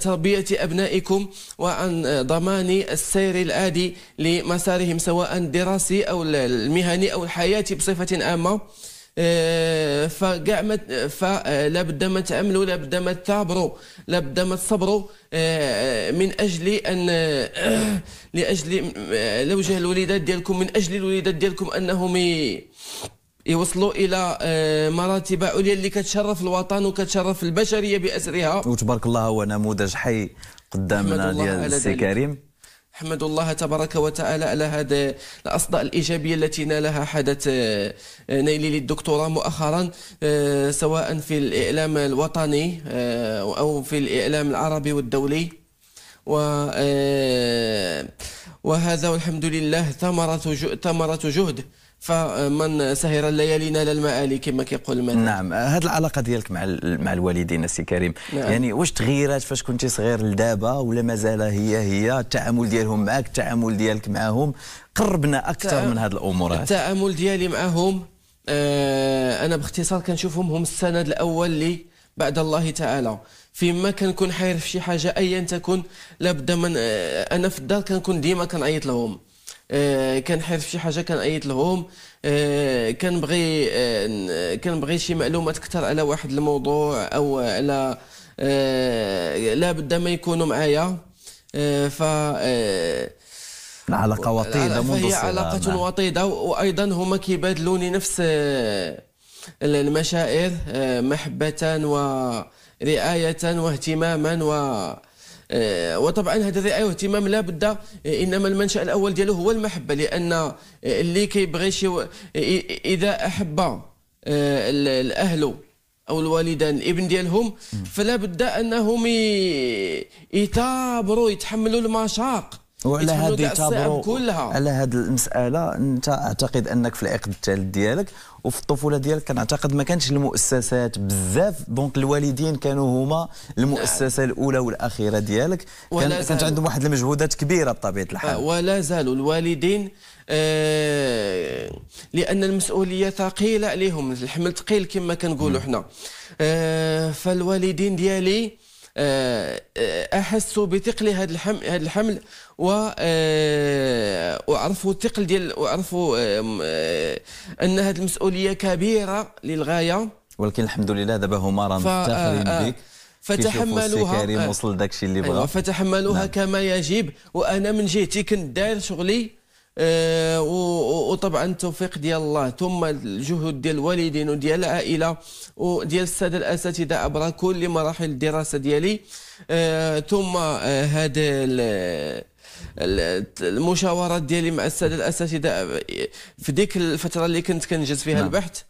تربية أبنائكم وعن ضمان السير العادي لمسارهم سواء الدراسي أو المهني أو الحياة بصفة عامة آه، فكاع آه، ما فلا بد ما تعملوا لا بد ما تثابروا لا بد ما تصبروا آه، من اجل ان [clears throat] لاجل لوجه الوليدات ديالكم من اجل الوليدات ديالكم انهم يوصلوا الى مراتب عليا اللي كتشرف الوطن وكتشرف البشريه باسرها وتبارك الله هو نموذج حي قدامنا ديال السي كريم حمد الله تبارك وتعالى على هذا الاصداء الايجابيه التي نالها حدث آه، نيلي للدكتوراه مؤخرا آه، سواء في الاعلام الوطني آه، او في الاعلام العربي والدولي و وهذا والحمد لله ثمرة ثمرة جهد فمن سهر الليالي نال المآلي كما كيقول المثل نعم هذه العلاقه ديالك مع مع الوالدين السي كريم نعم. يعني واش تغيرات فاش كنتي صغير لدابا ولا مازال هي هي التعامل ديالهم معك التعامل ديالك معهم قربنا اكثر من هذه الامور التعامل ديالي معهم آه انا باختصار كنشوفهم هم السند الاول لي بعد الله تعالى فيما كنكون حاير في شي حاجه ايا تكن لابد من آه انا في الدار كنكون ديما كنعيط لهم آه، كان حير في شي حاجه كان ايت لهم آه، كان بغي آه، كان بغي شي معلومات اكثر على واحد الموضوع او على لا بد ما يكونوا معايا ف العلاقة وطيدة منذ هي علاقة نعم. وطيدة وأيضا هما كيبادلوني نفس المشاعر محبة ورعاية واهتماما و آه، وطبعا هذا ايوه اهتمام لا بد آه، انما المنشا الاول ديالو هو المحبه لان آه، اللي كيبغي شي اذا احب الاهل او الوالدان الابن ديالهم فلا بد انهم يتابروا يتحملوا المشاق وعلى هذه تابرو كلها على هذه المساله انت اعتقد انك في العقد الثالث ديالك وفي الطفوله ديالك كنعتقد ما كانش المؤسسات بزاف دونك الوالدين كانوا هما المؤسسه نعم. الاولى والاخيره ديالك كان كانت عندهم واحد المجهودات كبيره بطبيعه آه، الحال ولا زالوا الوالدين آه لان المسؤوليه ثقيله عليهم الحمل ثقيل كما كنقولوا حنا آه فالوالدين ديالي آه، آه، احس بثقل هذا الحمل هذا الحمل و آه، وعرفوا الثقل ديال وعرفوا ان هذه المسؤوليه كبيره للغايه ولكن الحمد لله دابا هما راه مفتخرين بك فتحملوها كريم وصل داكشي اللي بغا أيوة، فتحملوها نعم. كما يجب وانا من جهتي كنت داير شغلي آه، وطبعا التوفيق ديال الله ثم الجهد ديال الوالدين وديال العائله وديال الساده الاساتذه عبر كل مراحل الدراسه ديالي آه، ثم آه، هذا المشاورات ديالي مع الساده الاساتذه في ديك الفتره اللي كنت كنجز فيها نعم. البحث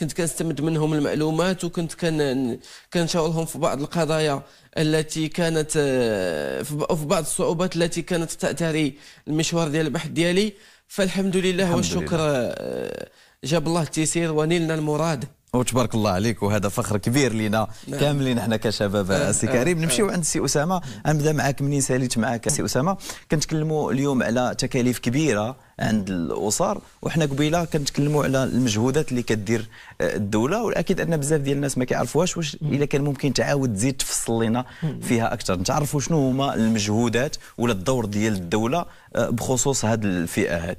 كنت كنستمد منهم المعلومات وكنت كان كنشاورهم في بعض القضايا التي كانت آه، في بعض الصعوبات التي كانت تعتري المشوار ديال البحث ديالي فالحمد لله والشكر لله. آه، جاب الله التيسير ونيلنا المراد وتبارك الله عليك وهذا فخر كبير لنا نعم. كاملين احنا كشباب آه، آه، سي كريم آه. نمشيو عند سي اسامه نبدا معاك منين ساليت معاك سي اسامه كنتكلموا اليوم على تكاليف كبيره عند الاسر وحنا قبيله كنتكلموا على المجهودات اللي كدير الدوله والاكيد ان بزاف ديال الناس ما كيعرفوهاش واش الا كان ممكن تعاود تزيد تفصل لنا فيها اكثر نتعرفوا شنو هما المجهودات ولا الدور ديال الدوله بخصوص هذه الفئه هذه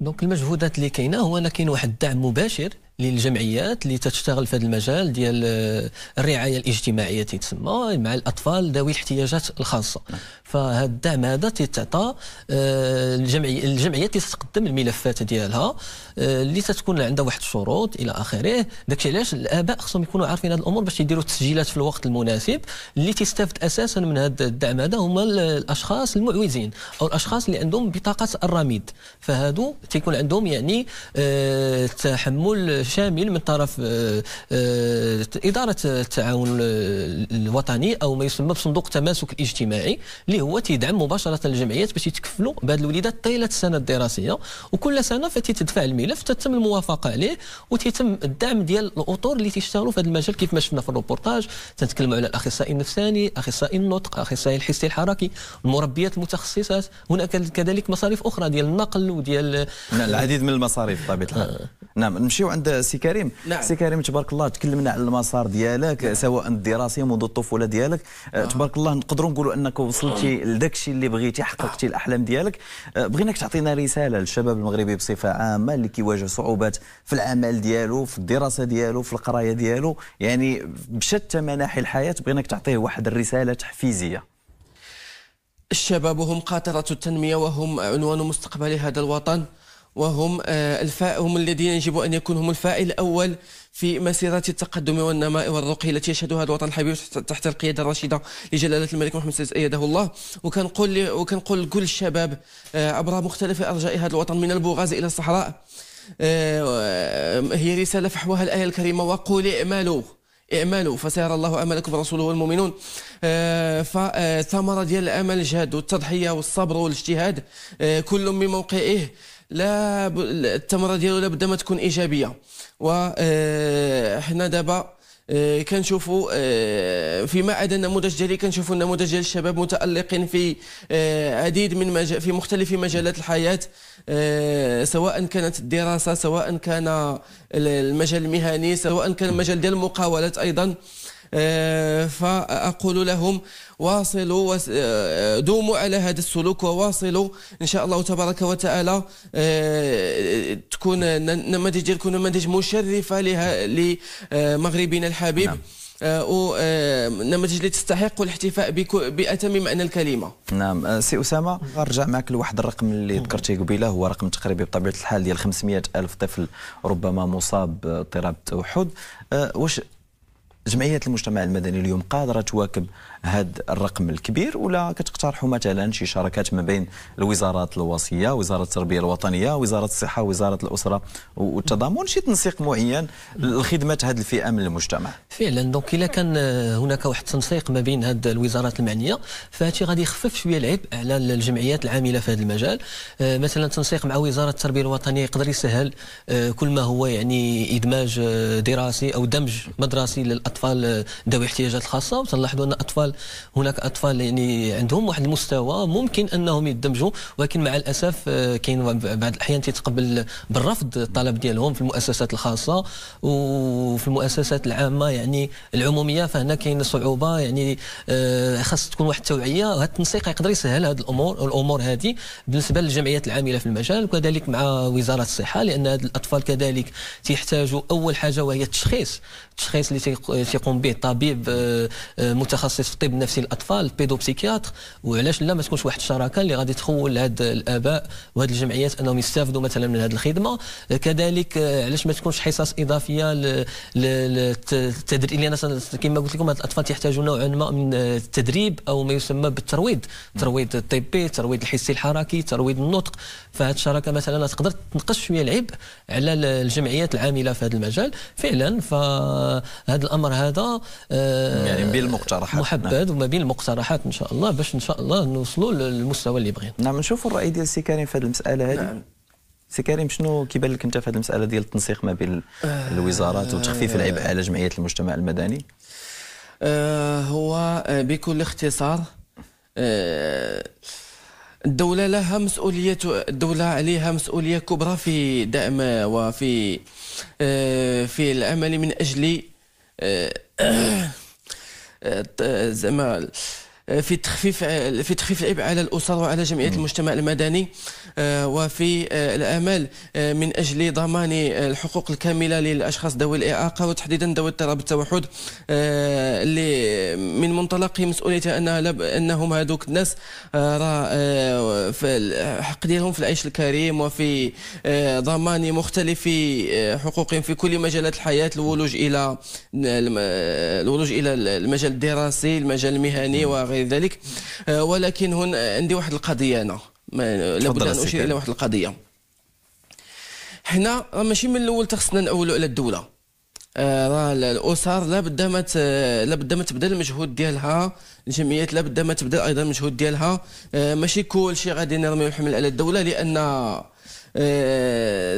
دونك المجهودات اللي كاينه هو ان كاين واحد الدعم مباشر للجمعيات اللي تشتغل في هذا المجال ديال آه، الرعايه الاجتماعيه تيتسمى مع الاطفال ذوي الاحتياجات الخاصه نعم. فهذا الدعم هذا تيتعطى آه، الجمعيات الجمعيات تتقدم الملفات ديالها آه، اللي تتكون عندها واحد الشروط الى اخره داكشي علاش الاباء خصهم يكونوا عارفين هذه الامور باش يديروا التسجيلات في الوقت المناسب اللي تستفد اساسا من هذا الدعم هذا هما الاشخاص المعوزين او الاشخاص اللي عندهم بطاقه الرميد فهادو تيكون عندهم يعني آه، تحمل شامل من طرف آه، اداره التعاون الوطني او ما يسمى بصندوق التماسك الاجتماعي اللي هو تيدعم مباشره الجمعيات باش يتكفلوا بهذ الوليدات طيله السنه الدراسيه وكل سنه فتتدفع الميزانيه الملف تتم الموافقه عليه وتيتم الدعم ديال الاطر اللي تيشتغلوا في هذا المجال كيف ما شفنا في الروبورتاج تنتكلموا على الاخصائي النفساني اخصائي النطق اخصائي الحسي الحركي المربيات المتخصصات هناك كذلك مصاريف اخرى ديال النقل وديال نعم، العديد من المصاريف طبيعة الحال آه. نعم نمشيو عند سي كريم نعم. سي كريم تبارك الله تكلمنا على المسار ديالك نعم. سواء الدراسي منذ الطفوله ديالك آه. آه. تبارك الله نقدروا نقولوا انك وصلتي آه. لذاك الشيء اللي بغيتي حققتي الاحلام ديالك بغيناك تعطينا رساله للشباب المغربي بصفه عامه اللي كيواجه صعوبات في العمل ديالو في الدراسه ديالو في القرايه ديالو يعني بشتى مناحي الحياه بغيناك تعطيه واحد الرساله تحفيزيه الشباب هم قاطرة التنمية وهم عنوان مستقبل هذا الوطن وهم آه، الفاء هم الذين يجب أن يكون هم الفاعل الأول في مسيرة التقدم والنماء والرقي التي يشهدها الوطن الحبيب تحت القيادة الرشيدة لجلالة الملك محمد السادس أيده الله وكنقول وكنقول لكل الشباب عبر آه، مختلف أرجاء هذا الوطن من البوغاز إلى الصحراء آه، هي رسالة فحواها الآية الكريمة وقول اعملوا اعملوا فسيرى الله عملكم ورسوله والمؤمنون آه، فثمرة ديال العمل الجهد والتضحية والصبر والاجتهاد كل من موقعه لا الثمره ديالو لابد ما تكون ايجابيه وحنا آه، دابا آه، كنشوفوا آه، فيما عدا النموذج ديالي كنشوفوا النموذج ديال الشباب متالقين في عديد من مجال في مختلف مجالات الحياه سواء كانت الدراسه سواء كان المجال المهني سواء كان المجال ديال المقاولات ايضا آه، فأقول لهم واصلوا آه، آه، دوموا على هذا السلوك وواصلوا إن شاء الله تبارك وتعالى تكون النماذج ديالكم نماذج مشرفة لمغربنا الحبيب نعم. ونماذج اللي تستحق الاحتفاء باتم معنى الكلمه. نعم سي اسامه غنرجع معك لواحد الرقم اللي نعم. ذكرتيه قبيله هو رقم تقريبي بطبيعه الحال ديال 500 الف طفل ربما مصاب باضطراب التوحد واش جمعيات المجتمع المدني اليوم قادرة تواكب هذا الرقم الكبير ولا كتقترحوا مثلا شي شراكات ما بين الوزارات الوصيه وزاره التربيه الوطنيه وزاره الصحه وزاره الاسره والتضامن شي تنسيق معين لخدمه هذه الفئه من المجتمع فعلا دونك الا كان هناك واحد التنسيق ما بين هذه الوزارات المعنيه فهادشي غادي يخفف شويه العبء على الجمعيات العامله في هذا المجال آه، مثلا تنسيق مع وزاره التربيه الوطنيه يقدر يسهل آه، كل ما هو يعني ادماج آه، دراسي او دمج مدرسي للاطفال ذوي الاحتياجات الخاصه وتلاحظوا ان اطفال الاطفال هناك اطفال يعني عندهم واحد المستوى ممكن انهم يدمجوا ولكن مع الاسف آه، كاين بعض الاحيان تيتقبل بالرفض الطلب ديالهم في المؤسسات الخاصه وفي المؤسسات العامه يعني العموميه فهنا كاين صعوبه يعني آه، خاص تكون واحد التوعيه وهذا التنسيق يقدر يسهل هذه الامور الامور هذه بالنسبه للجمعيات العامله في المجال وكذلك مع وزاره الصحه لان هاد الاطفال كذلك تيحتاجوا اول حاجه وهي التشخيص التشخيص اللي تيقوم به طبيب آه، آه، متخصص في الطب النفسي للاطفال بيدوبسيكياتر وعلاش لا ما تكونش واحد الشراكه اللي غادي تخول هاد الاباء وهاد الجمعيات انهم يستافدوا مثلا من هاد الخدمه آه، كذلك علاش ما تكونش حصص اضافيه للتدريب لان كما قلت لكم هاد الاطفال تيحتاجوا نوعا ما من التدريب او ما يسمى بالترويض ترويض الطبي ترويض الحسي الحركي ترويض النطق فهاد الشراكه مثلا تقدر تنقص شويه العبء على الجمعيات العامله في هذا المجال فعلا ف هذا الامر هذا آه، يعني بين المقترحات محبذ نعم. وما بين المقترحات ان شاء الله باش ان شاء الله نوصلوا للمستوى اللي بغينا نعم نشوفوا الراي ديال السي كريم في هذه المساله هذه نعم. سي كريم شنو كيبان لك انت في هذه المساله ديال التنسيق ما بين آه، الوزارات وتخفيف العبء على جمعيه المجتمع المدني آه، هو بكل اختصار الدولة لها مسؤولية الدولة عليها مسؤولية كبرى في دعم وفي آه، في العمل من أجل آه، [coughs] آه، زعما آه، في تخفيف آه، في تخفيف العبء على الاسر وعلى جمعيه المجتمع المدني آه، وفي الامل من اجل ضمان الحقوق الكامله للاشخاص ذوي الاعاقه وتحديدا ذوي اضطراب التوحد اللي من منطلق مسؤوليتها ان انهم هذوك الناس راه الحق ديالهم في العيش الكريم وفي ضمان مختلف حقوقهم في كل مجالات الحياه الولوج الى الولوج الى المجال الدراسي المجال المهني و غير ذلك آه، ولكن هنا عندي واحد القضيه انا لابد ان اشير الى واحد القضيه حنا آه، ماشي من الاول تخصنا ناولوا على الدوله آه، راه الاسر لابد ما لابد ما تبدا المجهود ديالها الجمعيات لابد ما تبدا ايضا المجهود ديالها ماشي كل شيء غادي نرميو الحمل على الدوله لان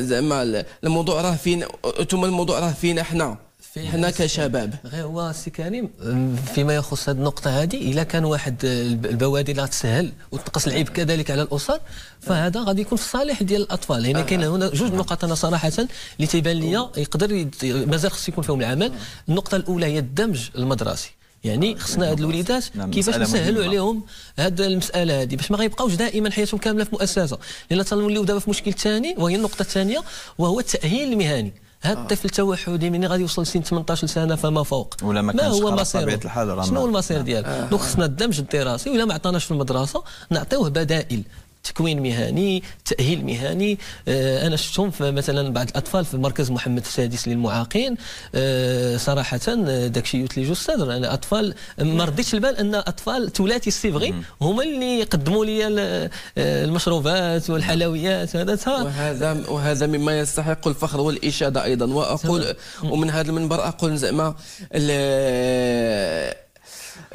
زعما الموضوع راه فينا ثم الموضوع راه فينا حنا حنا كشباب غير هو سي كريم آه، فيما يخص هذه النقطه هذه الا كان واحد البوادي اللي غتسهل وتنقص العيب كذلك على الاسر فهذا غادي يكون في الصالح ديال الاطفال لان يعني كاين آه. هنا جوج نقاط انا صراحه اللي تيبان لي يقدر مازال خص يكون فيهم العمل النقطه الاولى هي الدمج المدرسي يعني خصنا هاد نعم. الوليدات نعم، كيفاش نسهلوا عليهم هاد المساله هذه باش ما غيبقاوش دائما حياتهم كامله في مؤسسه لان تنوليو دابا في مشكل ثاني وهي النقطه الثانيه وهو التاهيل المهني هذا آه. الطفل توحدي ملي غادي يوصل سن 18 سنه فما فوق ولا ما, ما هو مصيره الحال شنو هو المصير ديالو آه. دونك خصنا الدمج الدراسي ولا ما عطاناش في المدرسه نعطيوه بدائل تكوين مهني تاهيل مهني آه، انا شفتهم مثلا بعض الاطفال في مركز محمد السادس للمعاقين آه، صراحه الشيء آه، يتلجوا الصدر انا اطفال ما نعم. رديتش البال ان اطفال تولاتي السيفغي هما اللي قدموا لي المشروبات والحلويات نعم. هذا وهذا وهذا مما يستحق الفخر والاشاده ايضا واقول ومن هذا المنبر اقول زعما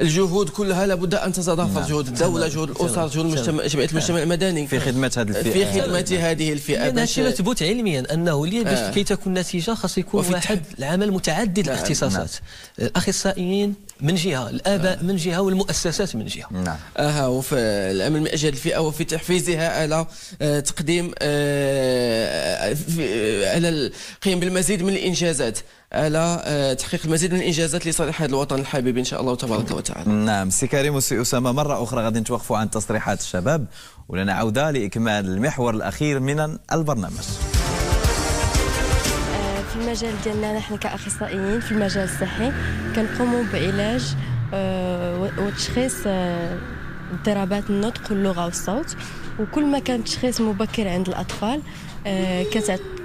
الجهود كلها لابد ان تتضافر نعم. جهود الدوله نعم. جهود الاسر جهود المجتمع نعم. جمعيه المجتمع المدني في خدمه هذه الفئه في خدمه هذه الفئه هذا الشيء مثبوت علميا انه لي باش آه. كي تكون النتيجه خاص يكون واحد العمل متعدد الاختصاصات الاخصائيين من جهه الاباء من جهه والمؤسسات من جهه نعم اها وفي العمل من اجل الفئه وفي تحفيزها على آه، تقديم آه، على القيام بالمزيد من الانجازات على آه، تحقيق المزيد من الانجازات لصالح هذا الوطن الحبيب ان شاء الله تبارك وتعالى. نعم سي كريم وسي اسامه مره اخرى غادي نتوقفوا عن تصريحات الشباب ولنا عوده لاكمال المحور الاخير من البرنامج. آه، في المجال ديالنا نحن كاخصائيين في المجال الصحي كنقوموا بعلاج آه، وتشخيص اضطرابات النطق واللغه والصوت وكل ما كان تشخيص مبكر عند الاطفال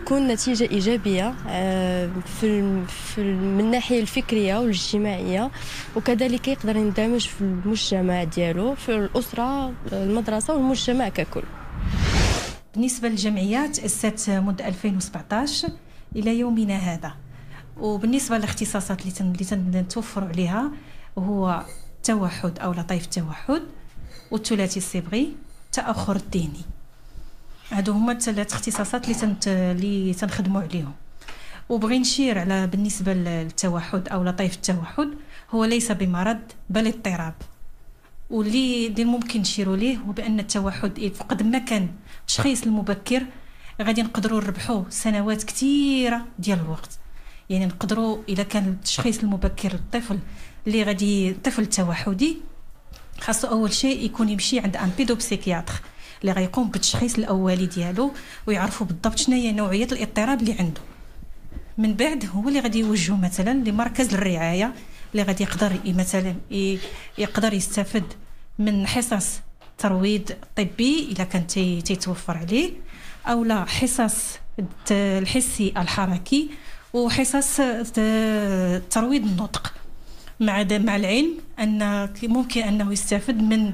تكون نتيجة إيجابية آه، في من الناحية الفكرية والاجتماعية وكذلك يقدر يندمج في المجتمع ديالو في الأسرة المدرسة والمجتمع ككل بالنسبة للجمعية تأسست منذ 2017 إلى يومنا هذا وبالنسبة للاختصاصات اللي تنتوفر عليها هو التوحد أو لطيف التوحد والثلاثي الصبغي التأخر الديني هادو هما الثلاث اختصاصات اللي تنت اللي تنخدموا عليهم وبغي نشير على بالنسبه للتوحد او لطيف التوحد هو ليس بمرض بل اضطراب واللي دي ممكن نشيروا ليه هو بان التوحد إيه، فقد ما كان التشخيص المبكر غادي نقدروا نربحوا سنوات كثيره ديال الوقت يعني نقدروا اذا كان التشخيص المبكر للطفل اللي غادي الطفل التوحدي خاصو اول شيء يكون يمشي عند ان بيدوبسيكياتر اللي غيقوم بالتشخيص الاولي ديالو ويعرفوا بالضبط شنو هي نوعيه الاضطراب اللي عنده من بعد هو اللي غادي يوجهه مثلا لمركز الرعايه اللي غادي يقدر مثلا يقدر يستفد من حصص الترويض الطبي الا كان تيتوفر عليه او لا حصص الحسي الحركي وحصص ترويض النطق مع مع العلم ان ممكن انه يستفد من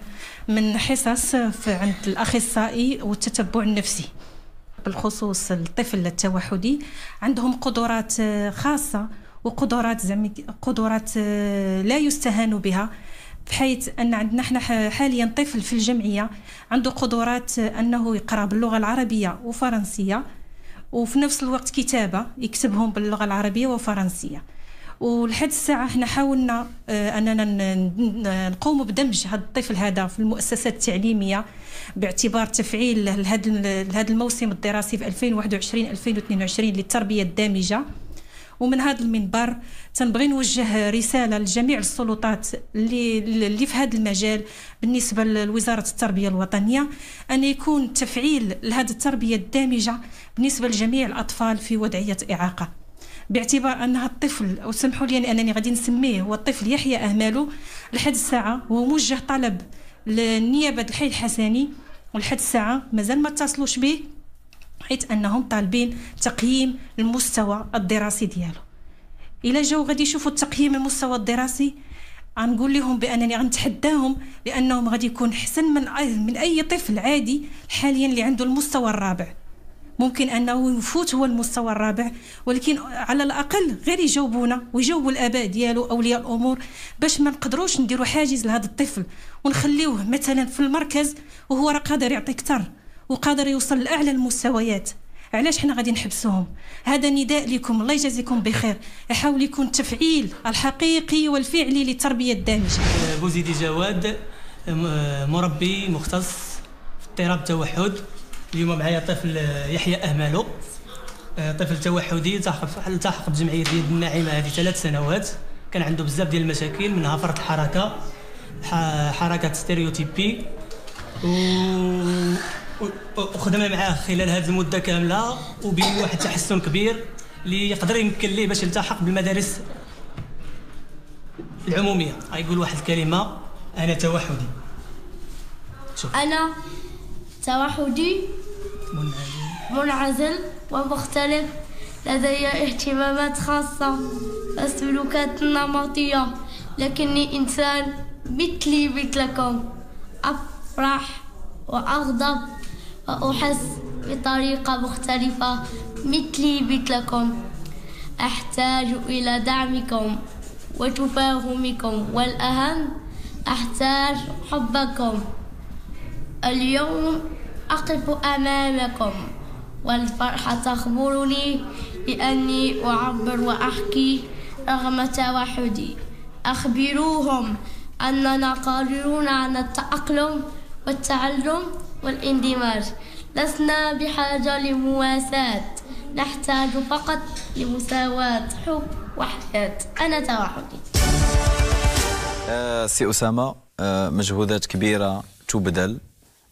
من حصص عند الاخصائي والتتبع النفسي بالخصوص الطفل التوحدي عندهم قدرات خاصه وقدرات زعما قدرات لا يستهان بها بحيث ان عندنا احنا حاليا طفل في الجمعيه عنده قدرات انه يقرا باللغه العربيه وفرنسيه وفي نفس الوقت كتابه يكتبهم باللغه العربيه وفرنسيه ولحد الساعه احنا حاولنا آه، اننا نقوم بدمج هذا الطفل هذا في المؤسسات التعليميه باعتبار تفعيل لهذا الموسم الدراسي في 2021 2022 للتربيه الدامجه ومن هذا المنبر تنبغي نوجه رساله لجميع السلطات اللي في هذا المجال بالنسبه لوزاره التربيه الوطنيه ان يكون تفعيل لهذه التربيه الدامجه بالنسبه لجميع الاطفال في وضعيه اعاقه باعتبار انها الطفل او لي يعني انني غادي نسميه هو الطفل يحيى اهماله لحد الساعه هو موجه طلب للنيابه الحي الحسني ولحد الساعه مازال ما اتصلوش به حيث انهم طالبين تقييم المستوى الدراسي ديالو الا جاو غادي يشوفوا التقييم المستوى الدراسي غنقول لهم بانني غنتحداهم لانهم غادي يكون احسن من من اي طفل عادي حاليا اللي عنده المستوى الرابع ممكن انه يفوت هو المستوى الرابع ولكن على الاقل غير يجاوبونا ويجاوبوا الاباء ديالو اولياء الامور باش ما نقدروش نديروا حاجز لهذا الطفل ونخليوه مثلا في المركز وهو راه قادر يعطي اكثر وقادر يوصل لاعلى المستويات علاش حنا غادي نحبسوهم هذا نداء لكم الله يجازيكم بخير حاول يكون التفعيل الحقيقي والفعلي للتربيه الدامجه بوزيدي جواد مربي مختص في اضطراب التوحد اليوم معايا طفل يحيى اهمالو آه، طفل توحدي التحق التحق بجمعيه اليد الناعمه هذه ثلاث سنوات كان عنده بزاف ديال المشاكل منها فرط الحركه حركه ستيريوتيبي و وخدمنا معاه خلال هذه المده كامله وبين واحد التحسن كبير اللي يقدر يمكن ليه باش يلتحق بالمدارس العموميه غيقول واحد الكلمه انا توحدي شوف انا توحدي منعزل ومختلف لدي اهتمامات خاصة وسلوكات نمطية لكني إنسان مثلي مثلكم أفرح وأغضب وأحس بطريقة مختلفة مثلي مثلكم أحتاج إلى دعمكم وتفاهمكم والأهم أحتاج حبكم اليوم أقف أمامكم والفرحة تخبرني بأني أعبر وأحكي رغم توحدي أخبروهم أننا قادرون على التأقلم والتعلم والاندماج لسنا بحاجة لمواساة نحتاج فقط لمساواة حب وحياة أنا توحدي آه سي أسامة آه مجهودات كبيرة تبذل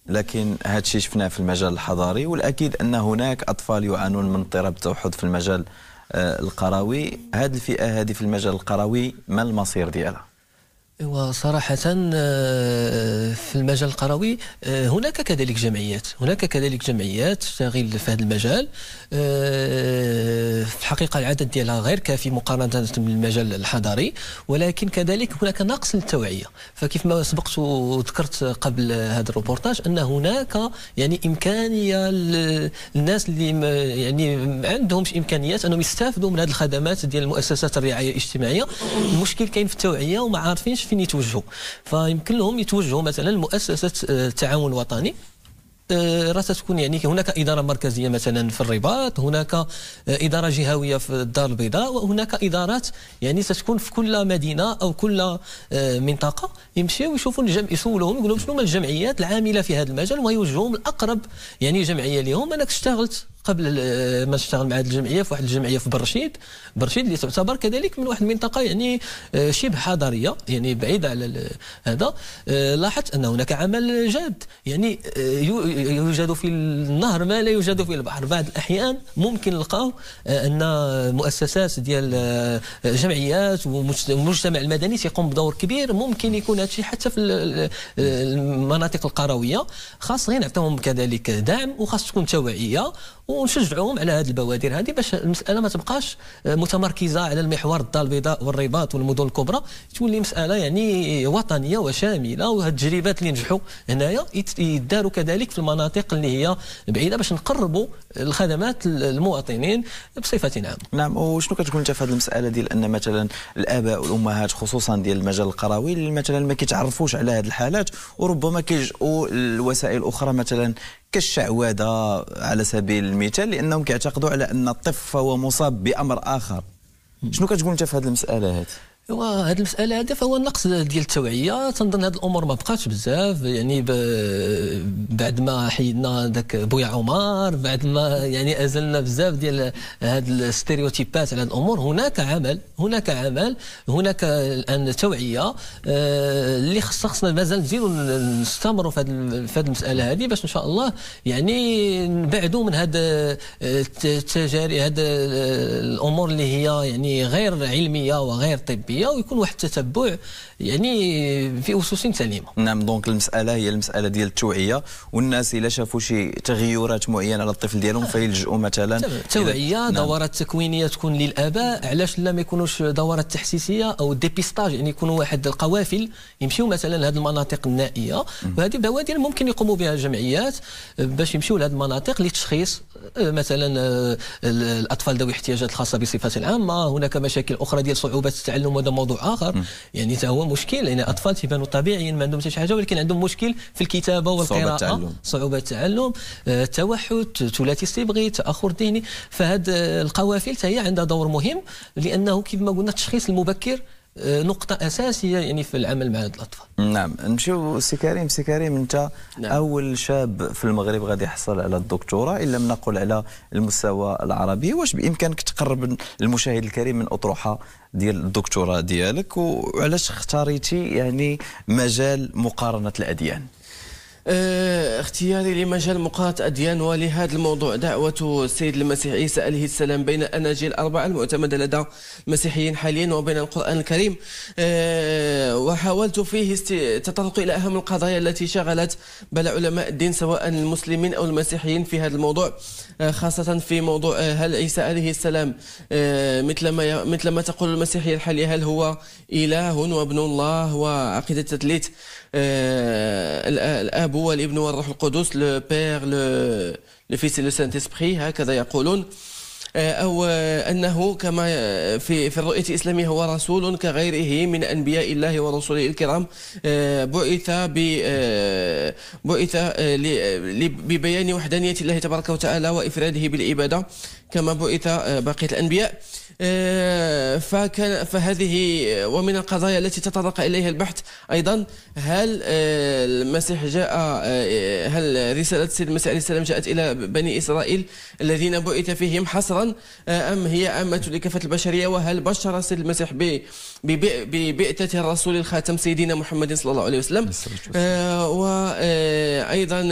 لكن هذا الشيء شفناه في المجال الحضاري والاكيد ان هناك اطفال يعانون من اضطراب التوحد في المجال آه، القروي هذه الفئه هذه في المجال القروي ما المصير ديالها وصراحة آه، في المجال القروي آه، هناك كذلك جمعيات هناك كذلك جمعيات تشتغل في هذا المجال آه، في الحقيقة العدد ديالها غير كافي مقارنة بالمجال الحضري ولكن كذلك هناك نقص للتوعية فكيف ما سبقت وذكرت قبل هذا الروبورتاج أن هناك يعني إمكانية للناس اللي يعني ما عندهمش إمكانيات أنهم يستافدوا من هذه الخدمات ديال المؤسسات الرعاية الاجتماعية المشكل كاين في التوعية وما عارفينش فين يتوجهوا فيمكن لهم يتوجهوا مثلا لمؤسسه التعاون آه، الوطني راه تكون يعني هناك اداره مركزيه مثلا في الرباط هناك آه، اداره جهويه في الدار البيضاء وهناك ادارات يعني ستكون في كل مدينه او كل آه، منطقه يمشيو يشوفوا الجمع يسولهم يقول لهم شنو هما الجمعيات العامله في هذا المجال ويوجههم الاقرب يعني جمعيه لهم انك اشتغلت قبل ما نشتغل مع هذه الجمعيه في واحد الجمعيه في برشيد برشيد اللي تعتبر كذلك من واحد المنطقه يعني آه، شبه حضاريه يعني بعيده على هذا آه، لاحظت ان هناك عمل جاد يعني آه، يوجد في النهر ما لا يوجد في البحر بعض الاحيان ممكن نلقاو ان مؤسسات ديال جمعيات والمجتمع المدني تيقوم بدور كبير ممكن يكون هذا حتى في المناطق القرويه خاص غير نعطيهم كذلك دعم وخاص تكون توعيه ونشجعوهم على هذه البوادر هذه باش المساله ما تبقاش آه، متمركزه على المحور الدار البيضاء والرباط والمدن الكبرى تولي مساله يعني وطنيه وشامله وهاد التجربات اللي نجحوا هنايا يداروا كذلك في المناطق اللي هي بعيده باش نقربوا الخدمات للمواطنين بصفه عامه. نعم وشنو كتقول انت في هذه المساله ديال ان مثلا الاباء والامهات خصوصا ديال المجال القروي اللي مثلا ما كيتعرفوش على هذه الحالات وربما كيلجؤوا الوسائل الاخرى مثلا كالشعوذه على سبيل المثال لانهم كيعتقدوا على ان الطفل فهو مصاب بامر اخر شنو كتقول انت في هذه المساله هذه ايوا هاد المساله هذا فهو نقص ديال التوعيه تنظن هذه الامور ما بقاتش بزاف يعني بعد ما حيدنا ذاك بويا عمر بعد ما يعني ازلنا بزاف ديال هاد الستيريوتيبات على الامور هناك عمل هناك عمل هناك الان توعيه آه، اللي خص خصنا مازال نزيدوا نستمروا في هذه المساله هذه باش ان شاء الله يعني نبعدوا من هاد آه، التجاري هاد آه، الامور اللي هي يعني غير علميه وغير طبيه العمليه ويكون واحد التتبع يعني في اسس سليمه نعم دونك المساله هي المساله ديال التوعيه والناس الا شافوا شي تغيرات معينه على الطفل ديالهم فيلجؤوا مثلا توعيه نعم. دورات تكوينيه تكون للاباء علاش لا ما يكونوش دورات تحسيسيه او ديبيستاج يعني يكونوا واحد القوافل يمشيو مثلا لهذه المناطق النائيه وهذه بوادر ممكن يقوموا بها الجمعيات باش يمشيو لهذه المناطق لتشخيص أه، مثلا أه، الاطفال ذوي الاحتياجات الخاصه بصفه عامه هناك مشاكل اخرى ديال صعوبات التعلم وهذا موضوع اخر م. يعني حتى هو مشكل يعني الاطفال تيبانوا طبيعيا ما عندهم حتى شي حاجه ولكن عندهم مشكل في الكتابه والقراءه صعوبه التعلم صعوبه التعلم التوحد أه، ثلاثي الصبغي تاخر ذهني فهاد القوافل حتى هي عندها دور مهم لانه كيف ما قلنا التشخيص المبكر آه، نقطة أساسية يعني في العمل مع هاد الأطفال نعم نمشيو سي كريم سي كريم أنت نعم. أول شاب في المغرب غادي يحصل على الدكتوراه إن لم نقل على المستوى العربي واش بإمكانك تقرب المشاهد الكريم من أطروحة ديال الدكتوراه ديالك وعلاش اختاريتي يعني مجال مقارنة الأديان آه، اختياري لمجال مقاطعة أديان ولهذا الموضوع دعوة السيد المسيح عيسى عليه السلام بين أناجيل الأربعة المعتمدة لدى المسيحيين حاليا وبين القرآن الكريم اه وحاولت فيه التطرق إلى أهم القضايا التي شغلت بل علماء الدين سواء المسلمين أو المسيحيين في هذا الموضوع اه خاصة في موضوع آه، هل عيسى عليه السلام مثل ما آه، مثل ما تقول المسيحية الحالية هل هو إله وابن الله وعقيدة التثليث آه، الاب والابن والروح القدس لو بير لو فيس لو سانت اسبري هكذا يقولون آه، أو أنه كما في في الرؤية الإسلامية هو رسول كغيره من أنبياء الله ورسوله الكرام آه، بعث ب بعث ببيان وحدانية الله تبارك وتعالى وإفراده بالعبادة كما بعث بقية الأنبياء آه، فكان فهذه ومن القضايا التي تطرق اليها البحث ايضا هل آه، المسيح جاء آه، هل رساله السيد المسيح عليه السلام جاءت الى بني اسرائيل الذين بعث فيهم حصرا ام هي عامه لكافه البشريه وهل بشر السيد المسيح ببعثه الرسول الخاتم سيدنا محمد صلى الله عليه وسلم وايضا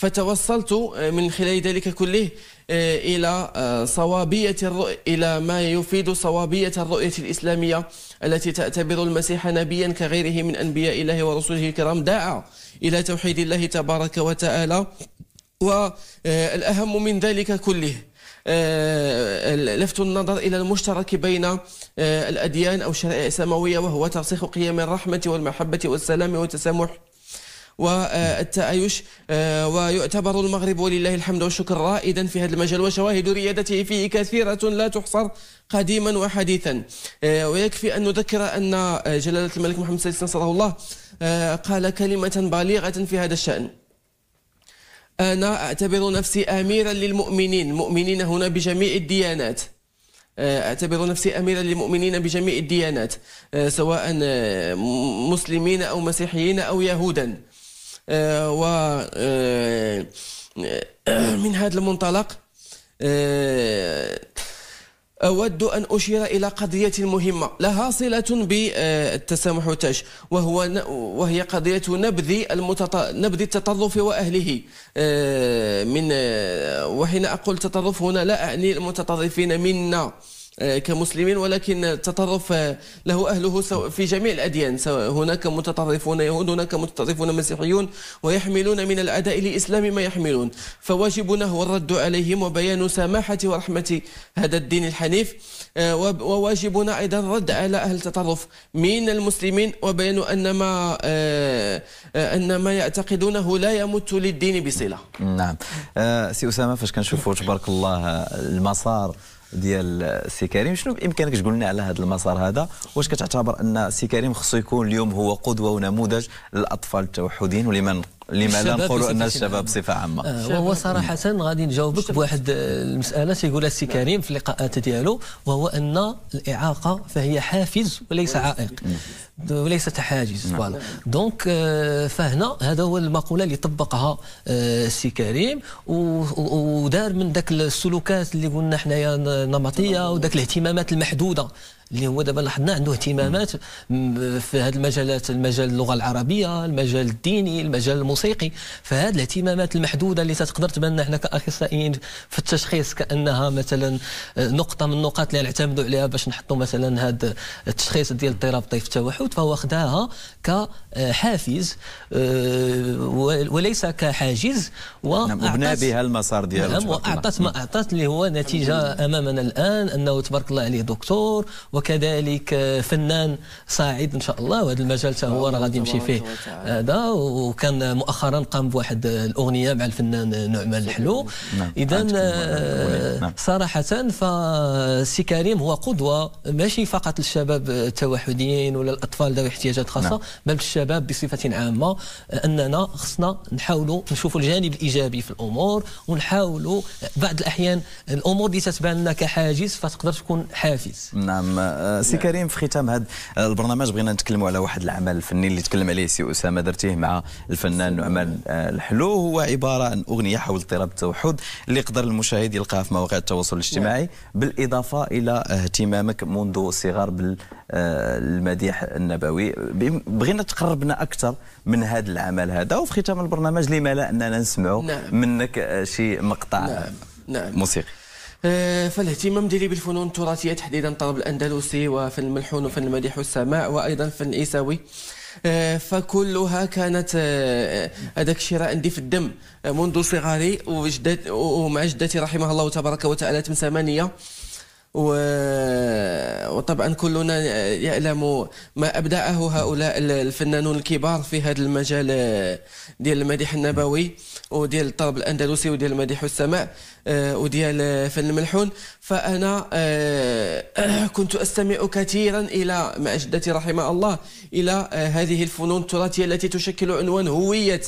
فتوصلت آه، من خلال ذلك كله آه، إلى آه، صوابية إلى ما يفيد صوابية الرؤية الإسلامية التي تعتبر المسيح نبيا كغيره من أنبياء الله ورسله الكرام داعى إلى توحيد الله تبارك وتعالى والأهم من ذلك كله لفت النظر إلى المشترك بين الأديان أو الشرائع السماوية وهو ترسيخ قيم الرحمة والمحبة والسلام والتسامح والتأيش آه، ويعتبر المغرب ولله الحمد والشكر رائدا في هذا المجال وشواهد ريادته فيه كثيرة لا تحصر قديما وحديثا آه، ويكفي أن نذكر أن آه، جلالة الملك محمد السادس نصره الله قال كلمة بالغة في هذا الشأن أنا أعتبر نفسي أميرا للمؤمنين مؤمنين هنا بجميع الديانات اعتبر نفسي اميرا للمؤمنين بجميع الديانات سواء مسلمين او مسيحيين او يهودا آه، و آه، آه، من هذا المنطلق أود أن أشير إلى قضية مهمة لها صلة بالتسامح والتعش وهو وهي قضية نبذ المتط... نبذ التطرف وأهله من وحين أقول تطرف هنا لا أعني المتطرفين منا آه، كمسلمين ولكن تطرف آه، له أهله في جميع الأديان هناك متطرفون يهود هناك متطرفون مسيحيون ويحملون من الاداء لاسلام ما يحملون فواجبنا هو الرد عليهم وبيان سماحة ورحمة هذا الدين الحنيف آه، وواجبنا أيضا الرد على أهل التطرف من المسلمين وبيان أن ما أن ما يعتقدونه لا يمت للدين بصلة نعم سي أسامة فاش كنشوفوا تبارك الله المسار ديال السي كريم شنو بامكانك تقول لنا على هذا المسار هذا واش كتعتبر ان السي كريم خصو يكون اليوم هو قدوه ونموذج للاطفال التوحديين ولمن لما لا نقولوا ان الشباب بصفه عامه آه وهو صراحه غادي نجاوبك بواحد آه، المساله تيقولها السي كريم في اللقاءات ديالو وهو ان الاعاقه فهي حافز وليس عائق وليست حاجز نعم. فوالا دونك آه، فهنا هذا هو المقوله اللي طبقها آه، السي كريم ودار من ذاك السلوكات اللي قلنا حنايا نمطيه نعم. وداك الاهتمامات المحدوده اللي هو دابا لاحظنا عنده اهتمامات في هذه المجالات المجال اللغه العربيه المجال الديني المجال الموسيقي فهذه الاهتمامات المحدوده اللي تقدر تبان احنا كاخصائيين في التشخيص كانها مثلا آه، نقطه من النقاط اللي نعتمدوا عليها باش نحطوا مثلا هذا التشخيص ديال اضطراب طيف التوحد فهو خداها كحافز آه، وليس كحاجز وابنى نعم، بها المسار ديالو نعم، واعطت ما اعطت اللي هو نتيجه امامنا الان انه تبارك الله عليه دكتور وكذلك آه، فنان صاعد ان شاء الله وهذا المجال حتى هو راه غادي يمشي فيه هذا وكان مؤخرا قام بواحد الاغنيه مع الفنان نعمان الحلو نعم. اذا آه، نعم. صراحه فسي كريم هو قدوه ماشي فقط للشباب التوحديين ولا الاطفال ذوي احتياجات خاصه نعم. بل للشباب بصفه عامه اننا خصنا نحاولوا نشوفوا الجانب الايجابي في الامور ونحاولوا بعض الاحيان الامور اللي تتبان لنا كحاجز فتقدر تكون حافز نعم آه، سي نعم. كريم في ختام هذا البرنامج بغينا نتكلموا على واحد العمل الفني اللي تكلم عليه سي اسامه درتيه مع الفنان نعمان آه، الحلو هو عباره عن اغنيه حول اضطراب التوحد اللي يقدر المشاهد يلقاها في مواقع التواصل الاجتماعي نعم. بالاضافه الى آه، اهتمامك منذ الصغر بالمديح النبوي بغينا تقربنا اكثر من هذا العمل هذا وفي ختام البرنامج لما لا اننا نسمعوا نعم. منك شي مقطع نعم. نعم. موسيقي آه، فالاهتمام ديالي بالفنون التراثيه تحديدا الطرب الاندلسي وفن الملحون وفن المديح والسماع وايضا الفن الايساوي آه، فكلها كانت هذاك آه، الشيء راه عندي في الدم منذ صغري وجدت ومع جدتي رحمها الله تبارك وتعالى تمسامانيه وطبعا كلنا يعلم ما ابدعه هؤلاء الفنانون الكبار في هذا المجال ديال المديح النبوي وديال الطرب الاندلسي وديال مديح السماء آه، وديال فن الملحون فانا آه، [clears throat] كنت استمع كثيرا الى مع جدتي رحمه الله الى آه، هذه الفنون التراثيه التي تشكل عنوان هويه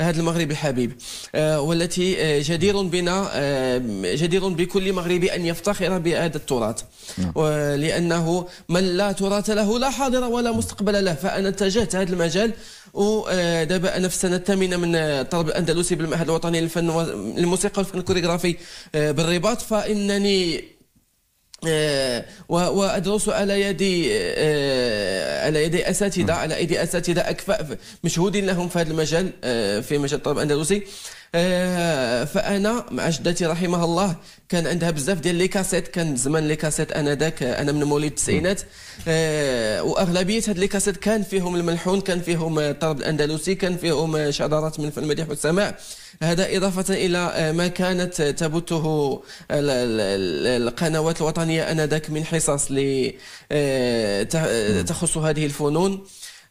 هذا المغرب الحبيب آه، والتي آه، جدير بنا آه، جدير بكل مغربي أن يفتخر بهذا التراث نعم. لأنه من لا تراث له لا حاضر ولا مستقبل له فأنا اتجهت هذا المجال ودابا انا في السنه الثامنه من الطلب الاندلسي بالمعهد الوطني للفن والموسيقى والفن الكوريغرافي بالرباط فانني آه، وادرس على يد آه، على يدي اساتذه على ايدي اساتذه اكفاء مشهودين لهم في هذا المجال آه، في مجال الطب الاندلسي آه، فانا مع جدتي رحمها الله كان عندها بزاف ديال لي كاسيت كان زمان لي كاسيت انذاك انا من مواليد التسعينات آه، واغلبيه هاد لي كاسيت كان فيهم الملحون كان فيهم الطرب الاندلسي كان فيهم شذرات من في المديح والسماع هذا اضافه الى آه، ما كانت تبثه القنوات الوطنيه انذاك من حصص نعم. تخص هذه الفنون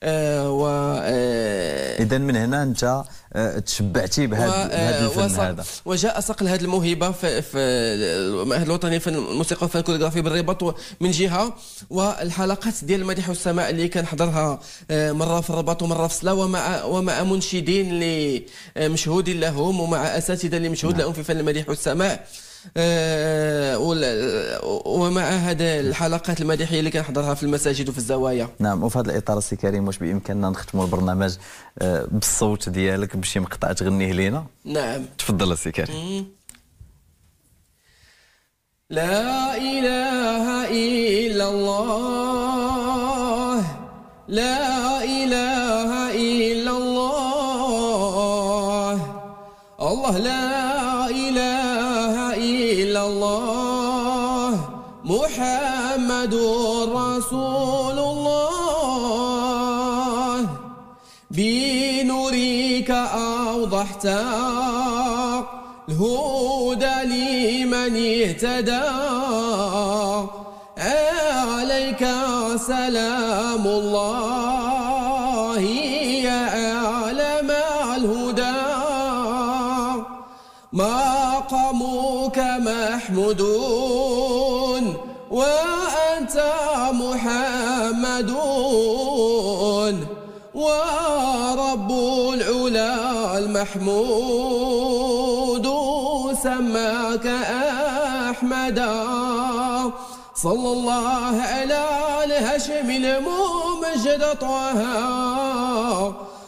آه، و آه، اذا من هنا انت آه، تشبعتي بهذا الفن هذا وجاء صقل هذه الموهبه في, في المعهد الوطني في الموسيقى والفن الكوريغرافي بالرباط من جهه والحلقات ديال المديح والسماء اللي كنحضرها مره في الرباط ومره في سلا ومع ومع منشدين اللي مشهودين لهم ومع اساتذه اللي مشهود نعم. لهم في فن المديح والسماء آه، آه، ومع هذا الحلقات المديحيه اللي كنحضرها في المساجد وفي الزوايا نعم وفي هذا الاطار سي كريم واش بامكاننا نختموا البرنامج آه، بالصوت ديالك بشي مقطع تغنيه لينا نعم تفضل سي كريم لا اله الا الله لا اله الا الله الله لا واستاق الهدى لمن اهتدى عليك سلام الله يا أعلم الهدى مقامك محمود وأنت محمد محمود سماك أحمد صلى الله على الهشم الممجد طه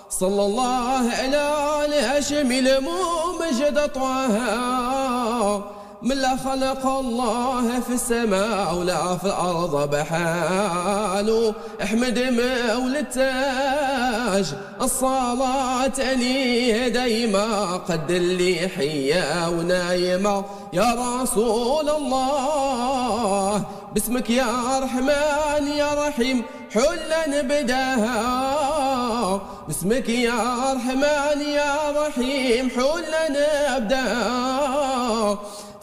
صلى الله على الهشم الممجد طه من لا خلق الله في السماء ولا في الأرض بحاله احمد مولد التاج الصلاة أني دايما قد اللي حية ونايمة يا رسول الله باسمك يا رحمن يا رحيم حلا نبداها باسمك يا رحمن يا رحيم حلا نبداها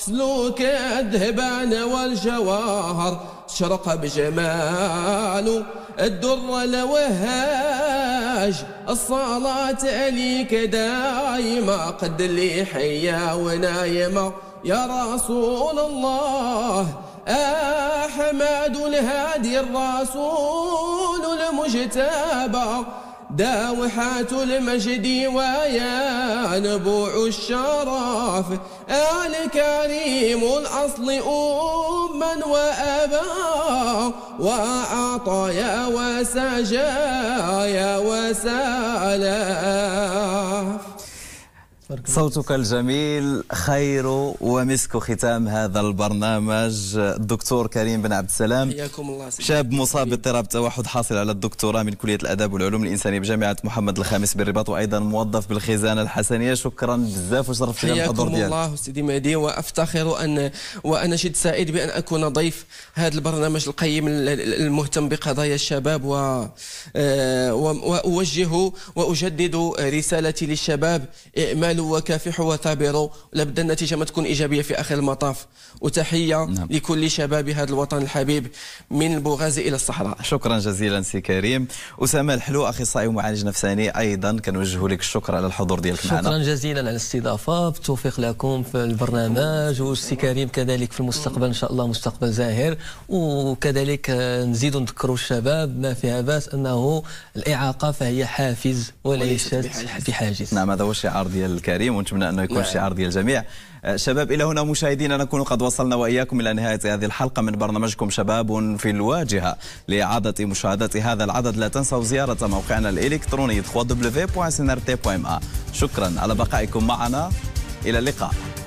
سلوك الذهبان والجواهر شرق بجماله الدر لوهاج الصلاة عليك دايمة قد اللي حيا ونايمة يا رسول الله أحمد الهادي الرسول المجتبى داوحات المجد ويا نبوع الشرف الكريم الأصل أما وأبا وأعطى وسجايا وسلام صوتك الجميل خير ومسك ختام هذا البرنامج الدكتور كريم بن عبد السلام حياكم الله سيدي. شاب مصاب باضطراب التوحد حاصل على الدكتوراه من كليه الاداب والعلوم الانسانيه بجامعه محمد الخامس بالرباط وايضا موظف بالخزانه الحسنيه شكرا بزاف وشرفتنا بالحضور ديالك حياكم الله سيدي مهدي وافتخر ان وانا جد سعيد بان اكون ضيف هذا البرنامج القيم المهتم بقضايا الشباب آه، و واوجه واجدد رسالتي للشباب اعمال وكافح وثابر لابد النتيجه ما تكون ايجابيه في اخر المطاف وتحيه نعم. لكل شباب هذا الوطن الحبيب من البوغاز الى الصحراء شكرا جزيلا سي كريم اسامه الحلو اخصائي ومعالج نفساني ايضا كنوجه لك الشكر على الحضور ديالك معنا شكرا جزيلا على الاستضافه بالتوفيق لكم في البرنامج والسي كريم كذلك في المستقبل ان شاء الله مستقبل زاهر وكذلك نزيدوا نذكروا الشباب ما فيها باس انه الاعاقه فهي حافز وليست بحاجز نعم هذا هو الشعار ديال الكريم ونتمنى انه يكون شعار ديال الجميع أه، شباب الى هنا مشاهدينا نكون قد وصلنا واياكم الى نهايه هذه الحلقه من برنامجكم شباب في الواجهه لاعاده مشاهده هذا العدد لا تنسوا زياره موقعنا الالكتروني www.snrt.ma شكرا على بقائكم معنا الى اللقاء